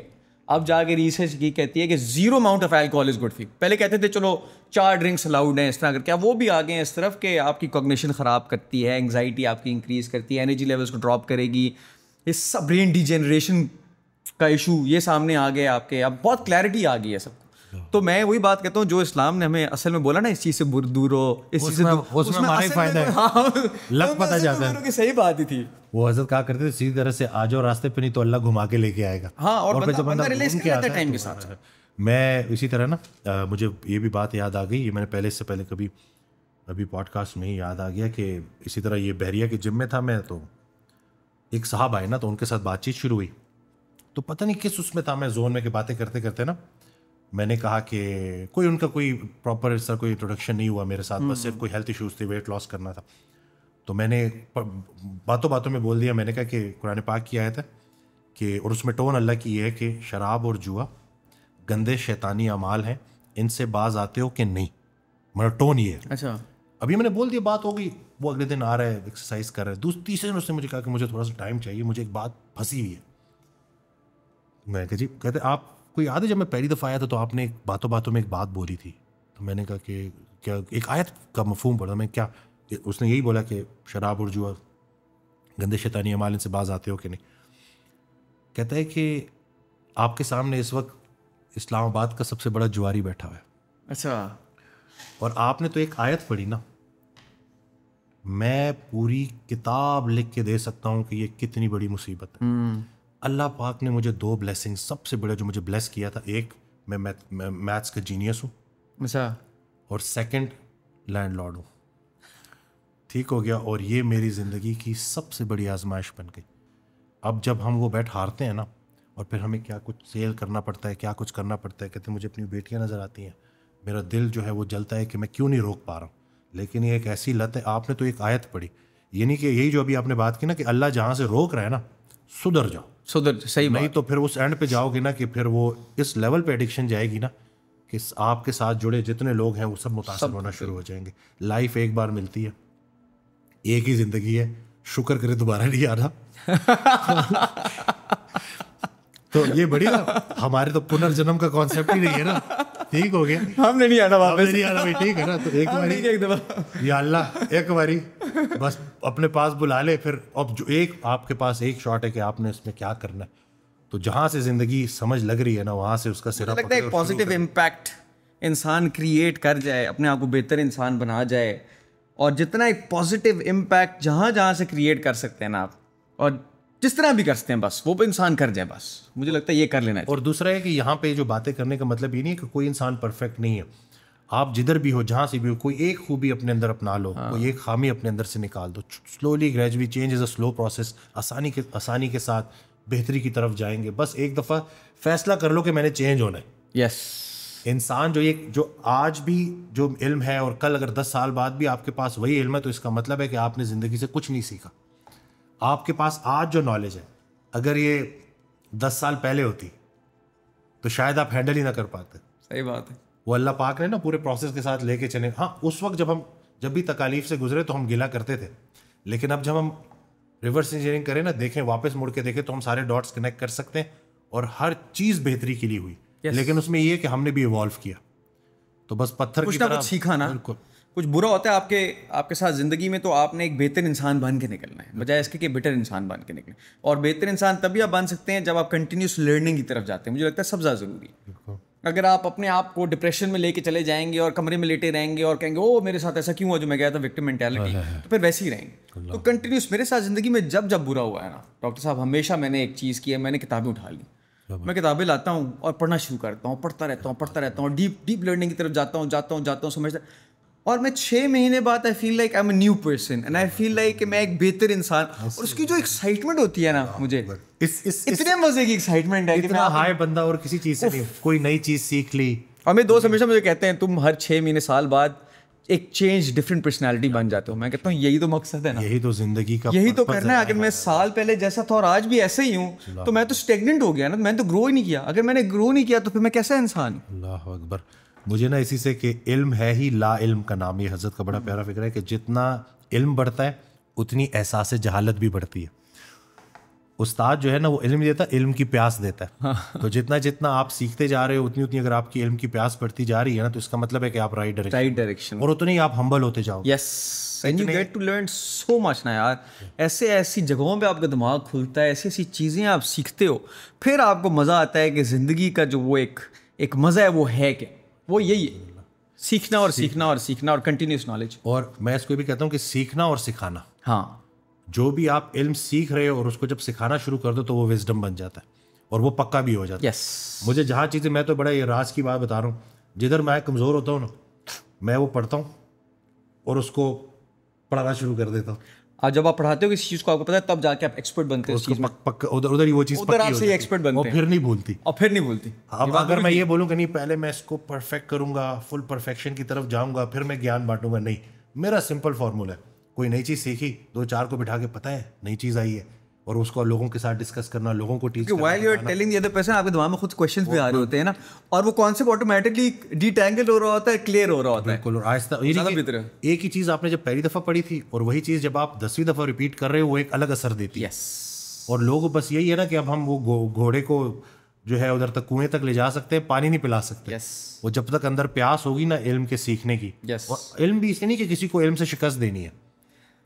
अब जाके रिसर्च की कहती है कि zero amount of alcohol is good फी पहले कहते थे चलो चार ड्रिंक्स अलाउड हैं इस तरह करके अब वो भी आ गए हैं इस तरफ के आपकी कॉग्निशन ख़राब करती है एंगजाइटी आपकी इंक्रीज करती है एनर्जी लेवल्स को ड्रॉप करेगी ये सब ब्रेन डिजेनरेशन का इशू ये सामने आ गया आपके अब बहुत क्लैरिटी आ गई है सबको तो मैं वही बात कहता हूँ जो इस्लाम ने हमें असल में बोला ना इस चीज से दूर हो इस चीज से हमारा ही फायदा है तो- हाँ, लग तो पता जाता है कि सही बात ही थी वो हजरत क्या करते थे सीधी तरह से आ जाओ रास्ते पे नहीं तो अल्लाह घुमा के लेके आएगा हाँ और, और जब बंदा रिलेशन के आता है टाइम तो के साथ मैं इसी तरह ना मुझे ये भी बात याद आ गई ये मैंने पहले इससे पहले कभी अभी पॉडकास्ट में ही याद आ गया कि इसी तरह ये बहरिया के जिम में था मैं तो एक साहब आए ना तो उनके साथ बातचीत शुरू हुई तो पता नहीं किस उसमें था मैं जोन में के बातें करते करते ना मैंने कहा कि कोई उनका कोई प्रॉपर इस कोई इंट्रोडक्शन नहीं हुआ मेरे साथ बस हम्म। सिर्फ कोई हेल्थ इश्यूज़ थे वेट लॉस करना था तो मैंने बातों बातों में बोल दिया मैंने कहा कि कुरान पाक की आयत है कि और उसमें टोन अल्लाह की यह है कि शराब और जुआ गंदे शैतानी अमाल हैं इनसे बाज आते हो कि नहीं मेरा मतलब टोन ये है अच्छा अभी मैंने बोल दिया बात हो गई वो अगले दिन आ रहा है एक्सरसाइज कर रहा है दूसरे तीसरे दिन उसने मुझे कहा कि मुझे थोड़ा सा टाइम चाहिए मुझे एक बात फंसी हुई है मैं कहा जी कहते आप आपको याद है जब मैं पहली दफ़ा आया था तो आपने एक बातों बातों में एक बात बोली थी तो मैंने कहा कि क्या एक आयत का मफहम पढ़ा मैं क्या उसने यही बोला कि शराब और जुआ गंदे शैतानी अमाल से बाज आते हो कि नहीं कहता है कि आपके सामने इस वक्त इस्लामाबाद का सबसे बड़ा जुआरी बैठा हुआ है अच्छा और आपने तो एक आयत पढ़ी ना मैं पूरी किताब लिख के दे सकता हूँ कि ये कितनी बड़ी मुसीबत है हम्म। अल्लाह पाक ने मुझे दो ब्लेसिंग सबसे बड़ा जो मुझे ब्लेस किया था एक मैं मैथ्स का जीनियस हूँ अच्छा। और सेकंड लैंड लॉर्ड हूँ ठीक हो गया और ये मेरी ज़िंदगी की सबसे बड़ी आजमाइश बन गई अब जब हम वो बैठ हारते हैं ना और फिर हमें क्या कुछ सेल करना पड़ता है क्या कुछ करना पड़ता है कहते मुझे अपनी बेटियाँ नज़र आती हैं मेरा दिल जो है वो जलता है कि मैं क्यों नहीं रोक पा रहा हूँ लेकिन ये एक ऐसी लत है आपने तो एक आयत पढ़ी यानी कि यही जो अभी आपने बात की ना कि अल्लाह जहाँ से रोक रहा है ना सुधर जाओ सो so सही नहीं तो फिर उस एंड पे जाओगे ना कि फिर वो इस लेवल पे एडिक्शन जाएगी ना कि आपके साथ जुड़े जितने लोग हैं वो सब मुतासर होना शुरू हो जाएंगे लाइफ एक बार मिलती है एक ही जिंदगी है शुक्र करे दोबारा नहीं आ रहा तो ये बढ़िया हमारे तो पुनर्जन्म का कॉन्सेप्ट ही नहीं है ना ठीक हो गया हमने नहीं आना वापस नहीं आना भाई ठीक है ना तो एक बार एक दफा या अल्लाह एक बारी बस अपने पास बुला ले फिर अब जो एक आपके पास एक शॉट है कि आपने इसमें क्या करना है तो जहां से जिंदगी समझ लग रही है ना वहां से उसका सिरा लगता है पॉजिटिव इम्पैक्ट इंसान क्रिएट कर जाए अपने आप को बेहतर इंसान बना जाए और जितना एक पॉजिटिव इम्पैक्ट जहां जहां से क्रिएट कर सकते हैं ना आप और जिस तरह भी कर सकते हैं बस वो इंसान कर जाए बस मुझे लगता है ये कर लेना है और दूसरा है कि यहाँ पे जो बातें करने का मतलब ये नहीं है कि कोई इंसान परफेक्ट नहीं है आप जिधर भी हो जहाँ से भी हो कोई एक खूबी अपने अंदर अपना लो हाँ। कोई एक खामी अपने अंदर से निकाल दो slowly gradually change is a slow process आसानी के आसानी के साथ बेहतरी की तरफ जाएंगे बस एक दफ़ा फैसला कर लो कि मैंने चेंज होना है यस इंसान जो ये जो आज भी जो इल्म है और कल अगर दस साल बाद भी आपके पास वही इल्म है तो इसका मतलब है कि आपने ज़िंदगी से कुछ नहीं सीखा आपके पास आज जो नॉलेज है अगर ये दस साल पहले होती तो शायद आप हैंडल ही ना कर पाते सही बात है वो अल्लाह पाक ने ना पूरे प्रोसेस के साथ लेके चले हाँ उस वक्त जब हम जब भी तकालीफ से गुजरे तो हम गिला करते थे लेकिन अब जब हम रिवर्स इंजीनियरिंग करें ना देखें वापस मुड़ के देखें तो हम सारे डॉट्स कनेक्ट कर सकते हैं और हर चीज़ बेहतरी के लिए हुई yes. लेकिन उसमें ये कि हमने भी इवॉल्व किया तो बस पत्थर कुछ की तरह सीखा ना कुछ बुरा होता है आपके आपके साथ ज़िंदगी में तो आपने एक बेहतर इंसान बन के निकलना है बजाय इसके कि बेटर इंसान बन के निकले और बेहतर इंसान तभी आप बन सकते हैं जब आप कंटिन्यूस लर्निंग की तरफ जाते हैं मुझे लगता है सब ज़्यादा ज़रूरी अगर आप अपने आप को डिप्रेशन में लेके चले जाएंगे और कमरे में लेटे रहेंगे और कहेंगे ओ मेरे साथ ऐसा क्यों हुआ जो मैं गया था विक्टिम मेंटेलिटी हाँ, हाँ, हाँ। तो फिर वैसे ही रहेंगे तो कंटिन्यूस मेरे साथ ज़िंदगी में जब जब बुरा हुआ है ना डॉक्टर साहब हमेशा मैंने एक चीज़ की है मैंने किताबें उठा ली मैं किताबें लाता हूँ और पढ़ना शुरू करता हूँ पढ़ता रहता हूँ पढ़ता रहता हूँ डीप डीप लर्निंग की तरफ जाता हूँ जाता हूँ जाता हूँ समझता और मैं छः महीने बाद I feel like I am new person and I feel like मैं एक बेहतर इंसान और उसकी जो एक्साइटमेंट होती है ना मुझे इस, इस, इतने मजे की एक्साइटमेंट है इतना हाई बंदा और किसी चीज़ से नहीं कोई नई चीज़ सीख ली और मेरे दोस्त हमेशा मुझे कहते हैं तुम हर छः महीने साल बाद एक चेंज डिफरेंट पर्सनैलिटी बन जाते हो मैं कहता हूँ यही तो मकसद है ना यही तो जिंदगी का यही तो करना है अगर मैं साल पहले जैसा था और आज भी ऐसे ही हूँ तो मैं तो स्टेगनेंट हो गया ना तो मैंने तो ग्रो ही नहीं किया अगर मैंने ग्रो नहीं किया तो फिर मैं कैसा इंसान अल्लाह अकबर मुझे ना इसी से कि इल्म है ही ला इल्म का नाम ये हजरत का बड़ा प्यारा फिक्र है कि जितना इल्म बढ़ता है उतनी एहसास जहालत भी बढ़ती है उस्ताद जो है ना वो इल्म देता है इल्म की प्यास देता है हाँ। तो जितना जितना आप सीखते जा रहे हो उतनी उतनी अगर आपकी इल्म की प्यास बढ़ती जा रही है ना तो इसका मतलब है कि आप राइट डायरेक्शन राइट डायरेक्शन और उतने ही आप हम्बल होते जाओ yes and you get to learn so much ना यार ऐसे ऐसी जगहों पे आपका दिमाग खुलता है ऐसी ऐसी चीज़ें आप सीखते हो फिर आपको मज़ा आता है कि ज़िंदगी का जो वो एक एक मज़ा है वो है क्या वो यही है सीखना और सीखना और सीखना और कंटिन्यूस नॉलेज और मैं इसको भी कहता हूँ कि सीखना और सिखाना हाँ जो भी आप इल्म सीख रहे हो और उसको जब सिखाना शुरू कर दो तो वो विजडम बन जाता है और वो पक्का भी हो जाता है yes. मुझे जहाँ चीज़ें मैं तो बड़ा ये राज की बात बता रहा हूँ जिधर मैं कमज़ोर होता हूँ ना मैं वो पढ़ता हूँ और उसको पढ़ाना शुरू कर देता हूँ आज हाँ, जब आप पढ़ाते हो किसी चीज़ को आपको पता है तब जाके आप एक्सपर्ट बनते हो पक, पक, उधर उधर ही वो चीज़ उधर आपसे एक्सपर्ट बनते हैं फिर नहीं भूलती और फिर नहीं भूलती अब अगर मैं ये बोलूँ कि नहीं पहले मैं इसको परफेक्ट करूंगा फुल परफेक्शन की तरफ जाऊंगा फिर मैं ज्ञान बांटूंगा नहीं मेरा सिंपल फॉर्मूला है कोई नई चीज़ सीखी दो चार को बिठा के पता है नई चीज़ आई है और उसको लोगों के साथ डिस्कस करना लोगों को teach while you are telling other person आपके दिमाग में खुद क्वेश्चंस भी आ रहे होते हैं ना और वो कॉन्सेप्ट ऑटोमेटिकली डिटेंगल हो रहा होता है क्लियर हो रहा होता है बिल्कुल और आहिस्ता एक ही चीज़ आपने जब पहली दफ़ा पढ़ी थी और वही चीज़ जब आप दसवीं दफ़ा रिपीट कर रहे हो वो एक अलग असर देती है और लोग बस यही है ना कि अब हम वो घोड़े को जो है उधर तक कुएं तक ले जा सकते हैं पानी नहीं पिला सकते yes. वो जब तक अंदर प्यास होगी ना इल्म के सीखने की yes. और इल्म भी इसलिए नहीं कि किसी को इल्म से शिकस्त देनी है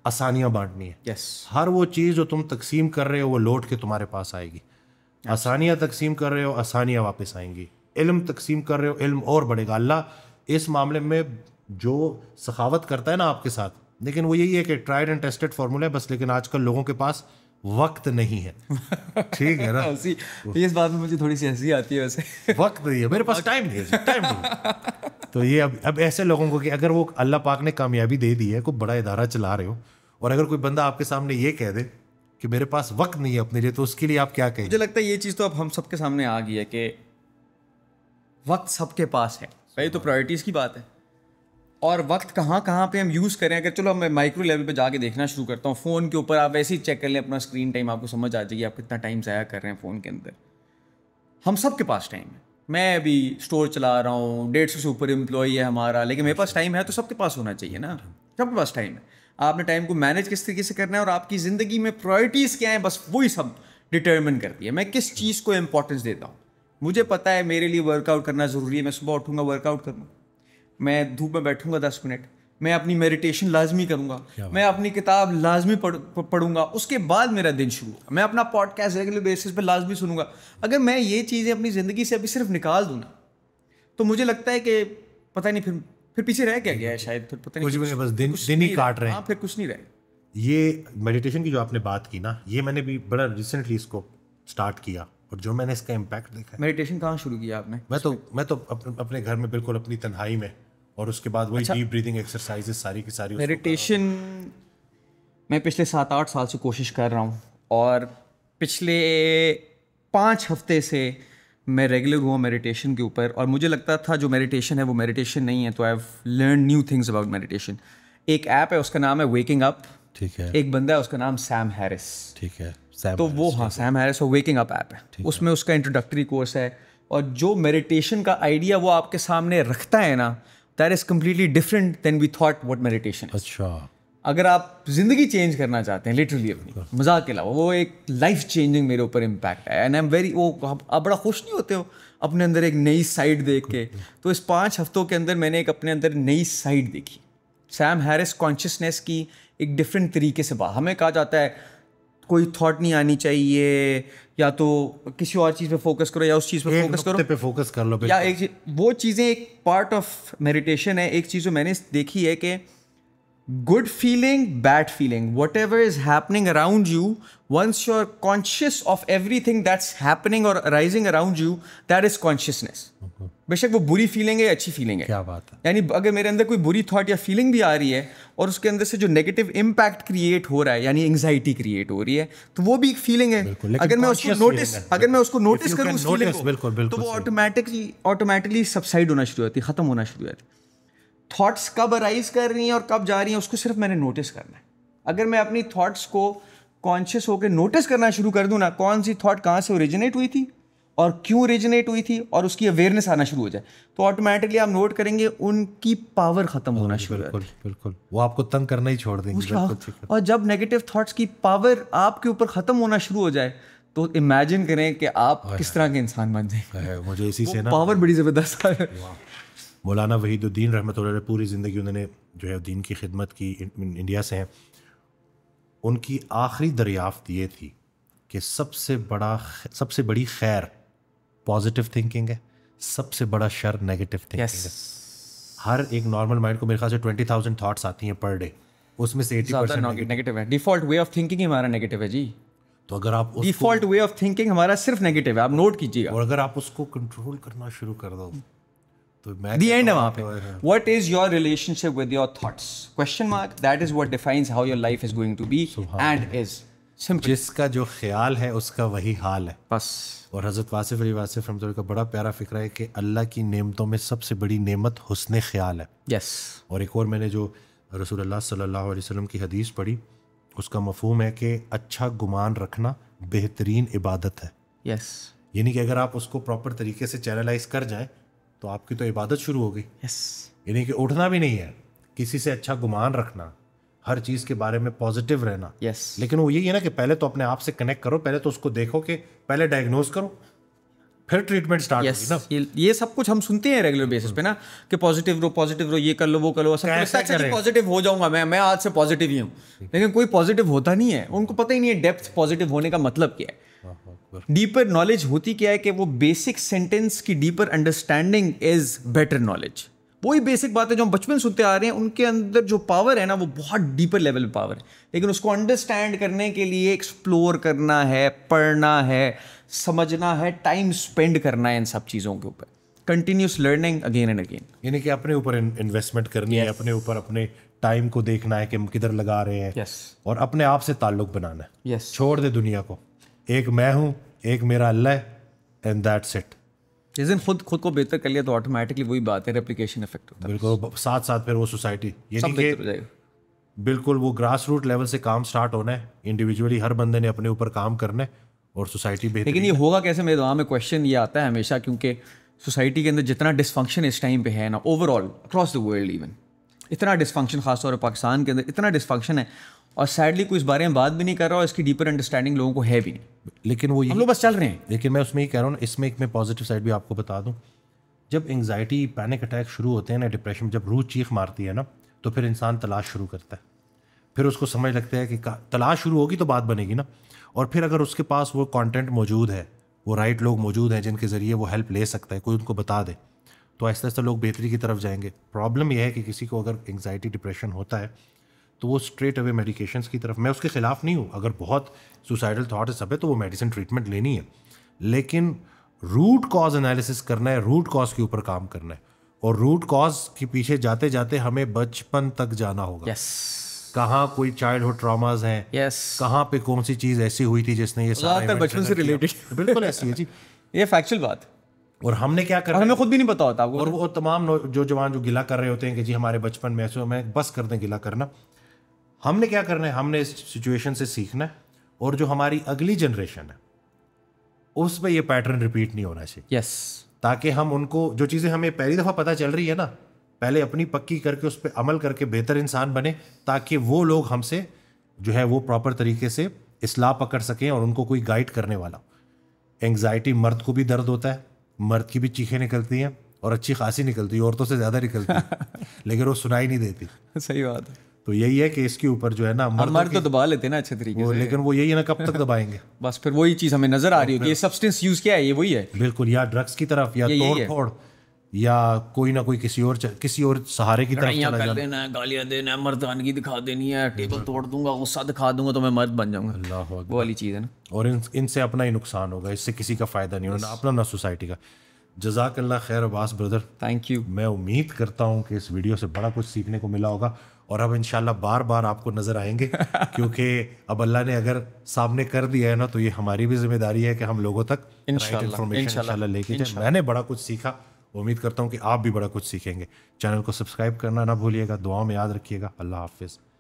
आसानियाँ बांटनी है yes. हर वो चीज़ जो तुम तकसीम कर रहे हो वो लौट के तुम्हारे पास आएगी yes. आसानियाँ तकसीम कर रहे हो आसानियाँ वापस आएंगी इल्म तकसीम कर रहे हो इल्म और बढ़ेगा अल्लाह इस मामले में जो सखावत करता है ना आपके साथ लेकिन वो यही है कि ट्राइड एंड टेस्टेड फार्मूला है बस लेकिन आजकल लोगों के पास वक्त नहीं है ठीक है ना उसी तो इस बात में मुझे थोड़ी सी हंसी आती है वैसे वक्त नहीं है मेरे पास टाइम नहीं है टाइम नहीं तो ये अब अब ऐसे लोगों को कि अगर वो अल्लाह पाक ने कामयाबी दे दी है कोई बड़ा इदारा चला रहे हो और अगर कोई बंदा आपके सामने ये कह दे कि मेरे पास वक्त नहीं है अपने लिए तो उसके लिए आप क्या कहें मुझे लगता है ये चीज़ तो अब हम सबके सामने आ गई है कि वक्त सबके पास है पहले तो प्रायोरिटीज़ की बात है और वक्त कहाँ कहाँ पे हम यूज़ करें अगर चलो मैं माइक्रो लेवल पे जाके देखना शुरू करता हूँ फ़ोन के ऊपर आप वैसे ही चेक कर लें अपना स्क्रीन टाइम आपको समझ आ जाएगी आप कितना टाइम ज़ाया कर रहे हैं फ़ोन के अंदर हम सब के पास टाइम है मैं अभी स्टोर चला रहा हूँ डेढ़ सौ से ऊपर एम्प्लॉई है हमारा लेकिन मेरे पास टाइम है तो सबके पास होना चाहिए ना सबके पास टाइम है आपने टाइम को मैनेज किस तरीके से करना है और आपकी ज़िंदगी में प्रायोरिटीज़ क्या हैं बस वही सब डिटर्मिन करती है मैं किस चीज़ को इंपॉर्टेंस देता हूँ मुझे पता है मेरे लिए वर्कआउट करना ज़रूरी है मैं सुबह उठूँगा वर्कआउट करूँगा मैं धूप में बैठूँगा दस मिनट मैं अपनी मेडिटेशन लाजमी करूँगा मैं अपनी किताब लाजमी पढ़ूंगा उसके बाद मेरा दिन शुरू होगा मैं अपना पॉडकास्ट रेगुलर बेसिस पे लाजमी सुनूंगा अगर मैं ये चीज़ें अपनी ज़िंदगी से अभी सिर्फ निकाल दूँ ना तो मुझे लगता है कि पता नहीं फिर फिर पीछे रह क्या गया शायद फिर पता नहीं कुछ, बस दिन दिन ही काट रहे हैं हाँ, फिर कुछ नहीं रहे ये मेडिटेशन की जो आपने बात की ना ये मैंने भी बड़ा रिसेंटली इसको स्टार्ट किया और जो मैंने इसका इम्पैक्ट देखा मेडिटेशन कहाँ शुरू किया आपने मैं तो मैं तो अपने अपने घर में बिल्कुल अपनी तन्हाई में और उसके बाद वही डीप ब्रीदिंग एक्सरसाइजेस सारी की सारी मेडिटेशन मैं पिछले सात आठ साल से कोशिश कर रहा हूँ और पिछले पाँच हफ्ते से मैं रेगुलर हुआ मेडिटेशन के ऊपर और मुझे लगता था जो मेडिटेशन है वो मेडिटेशन नहीं है तो I have learn new things about meditation एक ऐप है उसका नाम है वेकिंग अप ठीक है एक बंदा है उसका नाम सैम हैरिस ठीक है सैम तो वो हाँ सैम हैरिस और वेकिंग अप ऐप है उसमें उसका इंट्रोडक्टरी कोर्स है और जो मेडिटेशन का आइडिया वो आपके सामने रखता है ना that is completely different than we thought what meditation अच्छा अगर आप ज़िंदगी चेंज करना चाहते हैं लिटरली अपनी मजाक के अलावा वो एक लाइफ चेंजिंग मेरे ऊपर इम्पैक्ट है एंड आई एम वेरी वो आप बड़ा खुश नहीं होते हो अपने अंदर एक नई साइड देख के तो इस पाँच हफ्तों के अंदर मैंने एक अपने अंदर नई साइड देखी सैम हैरिस कॉन्शियसनेस की एक डिफरेंट तरीके से बात हमें कहा जाता है कोई थॉट नहीं आनी चाहिए या तो किसी और चीज़ पे फोकस करो या उस चीज़ पे फोकस करो पे फोकस कर लो या एक वो चीज़ें एक पार्ट ऑफ मेडिटेशन है एक चीज़ जो मैंने देखी है कि good feeling bad feeling whatever is happening around you once you are conscious of everything that's happening और rising around you that is consciousness बेशक वो बुरी फीलिंग है या अच्छी फीलिंग है क्या बात है यानी अगर मेरे अंदर कोई बुरी थॉट या फीलिंग भी आ रही है और उसके अंदर से जो नेगेटिव इम्पैक्ट क्रिएट हो रहा है यानी एंग्जाइटी क्रिएट हो रही है तो वो भी एक फीलिंग है अगर मैं उसको नोटिस अगर मैं उसको नोटिस करूँ तो वो ऑटोमेटिकली ऑटोमेटिकली सबसाइड होना शुरू होती है खत्म होना शुरू होती है थॉट्स कब अराइज कर रही हैं और कब जा रही हैं उसको सिर्फ मैंने नोटिस करना है अगर मैं अपनी थॉट्स को कॉन्शियस होकर नोटिस करना शुरू कर दूँ ना कौन सी थॉट कहाँ से ओरिजिनेट हुई थी और क्यों ओरिजिनेट हुई थी और उसकी अवेयरनेस आना शुरू हो जाए तो ऑटोमेटिकली आप नोट करेंगे उनकी पावर खत्म होना शुरू बिल्कुल बिल्कुल वो आपको तंग करना ही छोड़ देंगे और जब नेगेटिव थॉट्स की पावर आपके ऊपर खत्म होना शुरू हो जाए तो इमेजिन करें कि आप किस तरह के इंसान बन जाएंगे मुझे इसी से ना पावर बड़ी जबरदस्त है मौलाना वहीदुद्दीन रहमत पूरी ज़िंदगी उन्होंने जो है दीन की खिदमत की इंडिया से हैं उनकी आखिरी दरियाफ्त ये थी कि सबसे बड़ा सबसे बड़ी खैर पॉजिटिव थिंकिंग है सबसे बड़ा शर नेगेटिव थिंकिंग yes. है हर एक नॉर्मल माइंड को मेरे ख्याल से ट्वेंटी थाउजेंड थाट्स आती हैं पर डे उसमें से नेगेटिव है डिफॉल्ट वे ऑफ थिंकिंग हमारा नेगेटिव है जी तो अगर आप डिफॉल्ट वे ऑफ थिंकिंग हमारा सिर्फ नेगेटिव है आप नोट कीजिए और अगर आप उसको कंट्रोल करना शुरू कर दो दी तो एंड है वहाँ पे what is your relationship with your thoughts question mark that is what defines how your life is going to be and is simple जिसका जो ख्याल है उसका वही हाल है बस और हज़रत वासिफ अली वासिफ रमत का बड़ा प्यारा फिक्र है कि अल्लाह की नेमतों में सबसे बड़ी नेमत हुसन ख्याल है यस और एक और मैंने जो रसूल अल्लाह सल्लल्लाहु अलैहि वसल्लम की हदीस पढ़ी उसका मफहम है कि अच्छा गुमान रखना बेहतरीन इबादत है यस यानी कि अगर आप उसको प्रॉपर तरीके से चैनलाइज कर जाएं तो आपकी तो इबादत शुरू हो गई यस यानी कि उठना भी नहीं है किसी से अच्छा गुमान रखना हर चीज़ के बारे में पॉजिटिव रहना यस लेकिन वो यही है ना कि पहले तो अपने आप से कनेक्ट करो पहले तो उसको देखो कि पहले डायग्नोज करो फिर ट्रीटमेंट स्टार्ट yes, ना ये, ये सब कुछ हम सुनते हैं रेगुलर बेसिस पे ना कि पॉजिटिव रहो पॉजिटिव रहो ये कर लो वो कर लो सब पॉजिटिव अच्छा हो जाऊंगा मैं मैं आज से पॉजिटिव ही हूँ लेकिन कोई पॉजिटिव होता नहीं है उनको पता ही नहीं है डेप्थ पॉजिटिव होने का मतलब क्या है डीपर नॉलेज होती क्या है कि वो बेसिक सेंटेंस की deeper understanding is better knowledge वही बेसिक बातें जो हम बचपन सुनते आ रहे हैं उनके अंदर जो पावर है ना वो बहुत डीपर लेवल पे पावर है लेकिन उसको अंडरस्टैंड करने के लिए एक्सप्लोर करना है पढ़ना है समझना है टाइम स्पेंड करना है इन सब चीज़ों के ऊपर continuous learning again and again यानी कि अपने ऊपर इन्वेस्टमेंट करनी yes. है अपने ऊपर अपने टाइम को देखना है कि हम किधर लगा रहे हैं yes. और अपने आप से ताल्लुक बनाना है yes. छोड़ दे दुनिया को एक मैं हूँ एक मेरा अल्लाह एंड दैट्स इट जिस दिन खुद खुद को बेहतर कर लिया तो ऑटोमेटिकली वही बात है रेप्लिकेशन इफेक्ट होता है बिल्कुल साथ साथ फिर वो सोसाइटी ये नहीं कि बिल्कुल वो ग्रास रूट लेवल से काम स्टार्ट होना है इंडिविजुअली हर बंदे ने अपने ऊपर काम करना है और सोसाइटी बेहतर लेकिन ये होगा कैसे मेरे दिमाग में क्वेश्चन ये आता है हमेशा क्योंकि सोसाइटी के अंदर जितना डिसफंक्शन इस टाइम पे है ना overall across the world even इतना डिसफंक्शन खासतौर पर पाकिस्तान के अंदर इतना डिसफंक्शन है और सैडली कोई इस बारे में बात भी नहीं कर रहा और इसकी डीपर अंडरस्टैंडिंग लोगों को है भी नहीं लेकिन वो हम लोग बस चल रहे हैं लेकिन मैं उसमें ही कह रहा हूँ इसमें एक मैं पॉजिटिव साइड भी आपको बता दूँ जब एंगजाइटी पैनिक अटैक शुरू होते हैं ना डिप्रेशन जब रूह चीख मारती है ना तो फिर इंसान तलाश शुरू करता है फिर उसको समझ लगता है कि तलाश शुरू होगी तो बात बनेगी ना और फिर अगर उसके पास वो कॉन्टेंट मौजूद है वो राइट लोग मौजूद हैं जिनके ज़रिए वो हेल्प ले सकता है कोई उनको बता दे तो ऐसे ऐसे लोग बेहतरी की तरफ जाएंगे प्रॉब्लम यह है कि किसी को अगर एंगजाइटी डिप्रेशन होता है तो वो स्ट्रेट अवे मेडिकेशंस की तरफ मैं उसके ख़िलाफ़ नहीं हूँ अगर बहुत सुसाइडल थाट है सब है तो वो मेडिसिन ट्रीटमेंट लेनी है लेकिन रूट कॉज एनालिसिस करना है रूट कॉज के ऊपर काम करना है और रूट कॉज के पीछे जाते जाते हमें बचपन तक जाना होगा yes. कहाँ कोई चाइल्ड हुड ट्रामाज हैं yes. कहाँ पे कौन सी चीज़ ऐसी हुई थी जिसने ये बचपन से रिलेटेड बिल्कुल ऐसी है जी ये फैक्चुअल बात और हमने क्या कर हमें खुद भी नहीं पता होता आपको और वो तमाम जो जवान जो गिला कर रहे होते हैं कि जी हमारे बचपन में ऐसे हमें बस कर दें गिला करना हमने क्या करना है हमने इस सिचुएशन से सीखना है और जो हमारी अगली जनरेशन है उस पर यह पैटर्न रिपीट नहीं होना चाहिए यस yes. ताकि हम उनको जो चीज़ें हमें पहली दफ़ा पता चल रही है ना पहले अपनी पक्की करके उस पर अमल करके बेहतर इंसान बने ताकि वो लोग हमसे जो है वो प्रॉपर तरीके से इसलाह पकड़ सकें और उनको कोई गाइड करने वाला एंग्जाइटी मर्द को भी दर्द होता है मर्द की भी चीखें निकलती हैं और अच्छी खासी निकलती है औरतों से ज़्यादा निकलती है लेकिन वो सुनाई नहीं देती सही बात है तो यही है कि इसके ऊपर जो है ना मर्द, मर्द तो दबा लेते ना अच्छे तरीके से लेकिन वो यही है ना कब तक दबाएंगे बस फिर वही चीज हमें नजर आ रही होगी ये सब्सटेंस यूज क्या है ये वही है बिल्कुल या ड्रग्स की तरफ या तोड़ फोड़ या कोई ना कोई किसी और किसी और सहारे की तरफ चला कर देना गालियां देना मर्दानगी दिखा देनी है टेबल तोड़ दूंगा गुस्सा दिखा दूंगा तो मैं मर्द बन जाऊंगा अल्लाह वो वाली चीज़ है ना और इन इनसे अपना ही नुकसान होगा इससे किसी का फ़ायदा नहीं होगा अपना ना सोसाइटी का जजाकल्ला खैर अब्बास ब्रदर थैंक यू मैं उम्मीद करता हूँ कि इस वीडियो से बड़ा कुछ सीखने को मिला होगा और अब इन बार बार आपको नज़र आएंगे क्योंकि अब अल्लाह ने अगर सामने कर दिया है ना तो ये हमारी भी जिम्मेदारी है कि हम लोगों तक इन्फॉर्मेशन लेके जाए मैंने बड़ा कुछ सीखा उम्मीद करता हूँ कि आप भी बड़ा कुछ सीखेंगे चैनल को सब्सक्राइब करना ना भूलिएगा दुआ में याद रखिएगा अल्लाह हाफिज़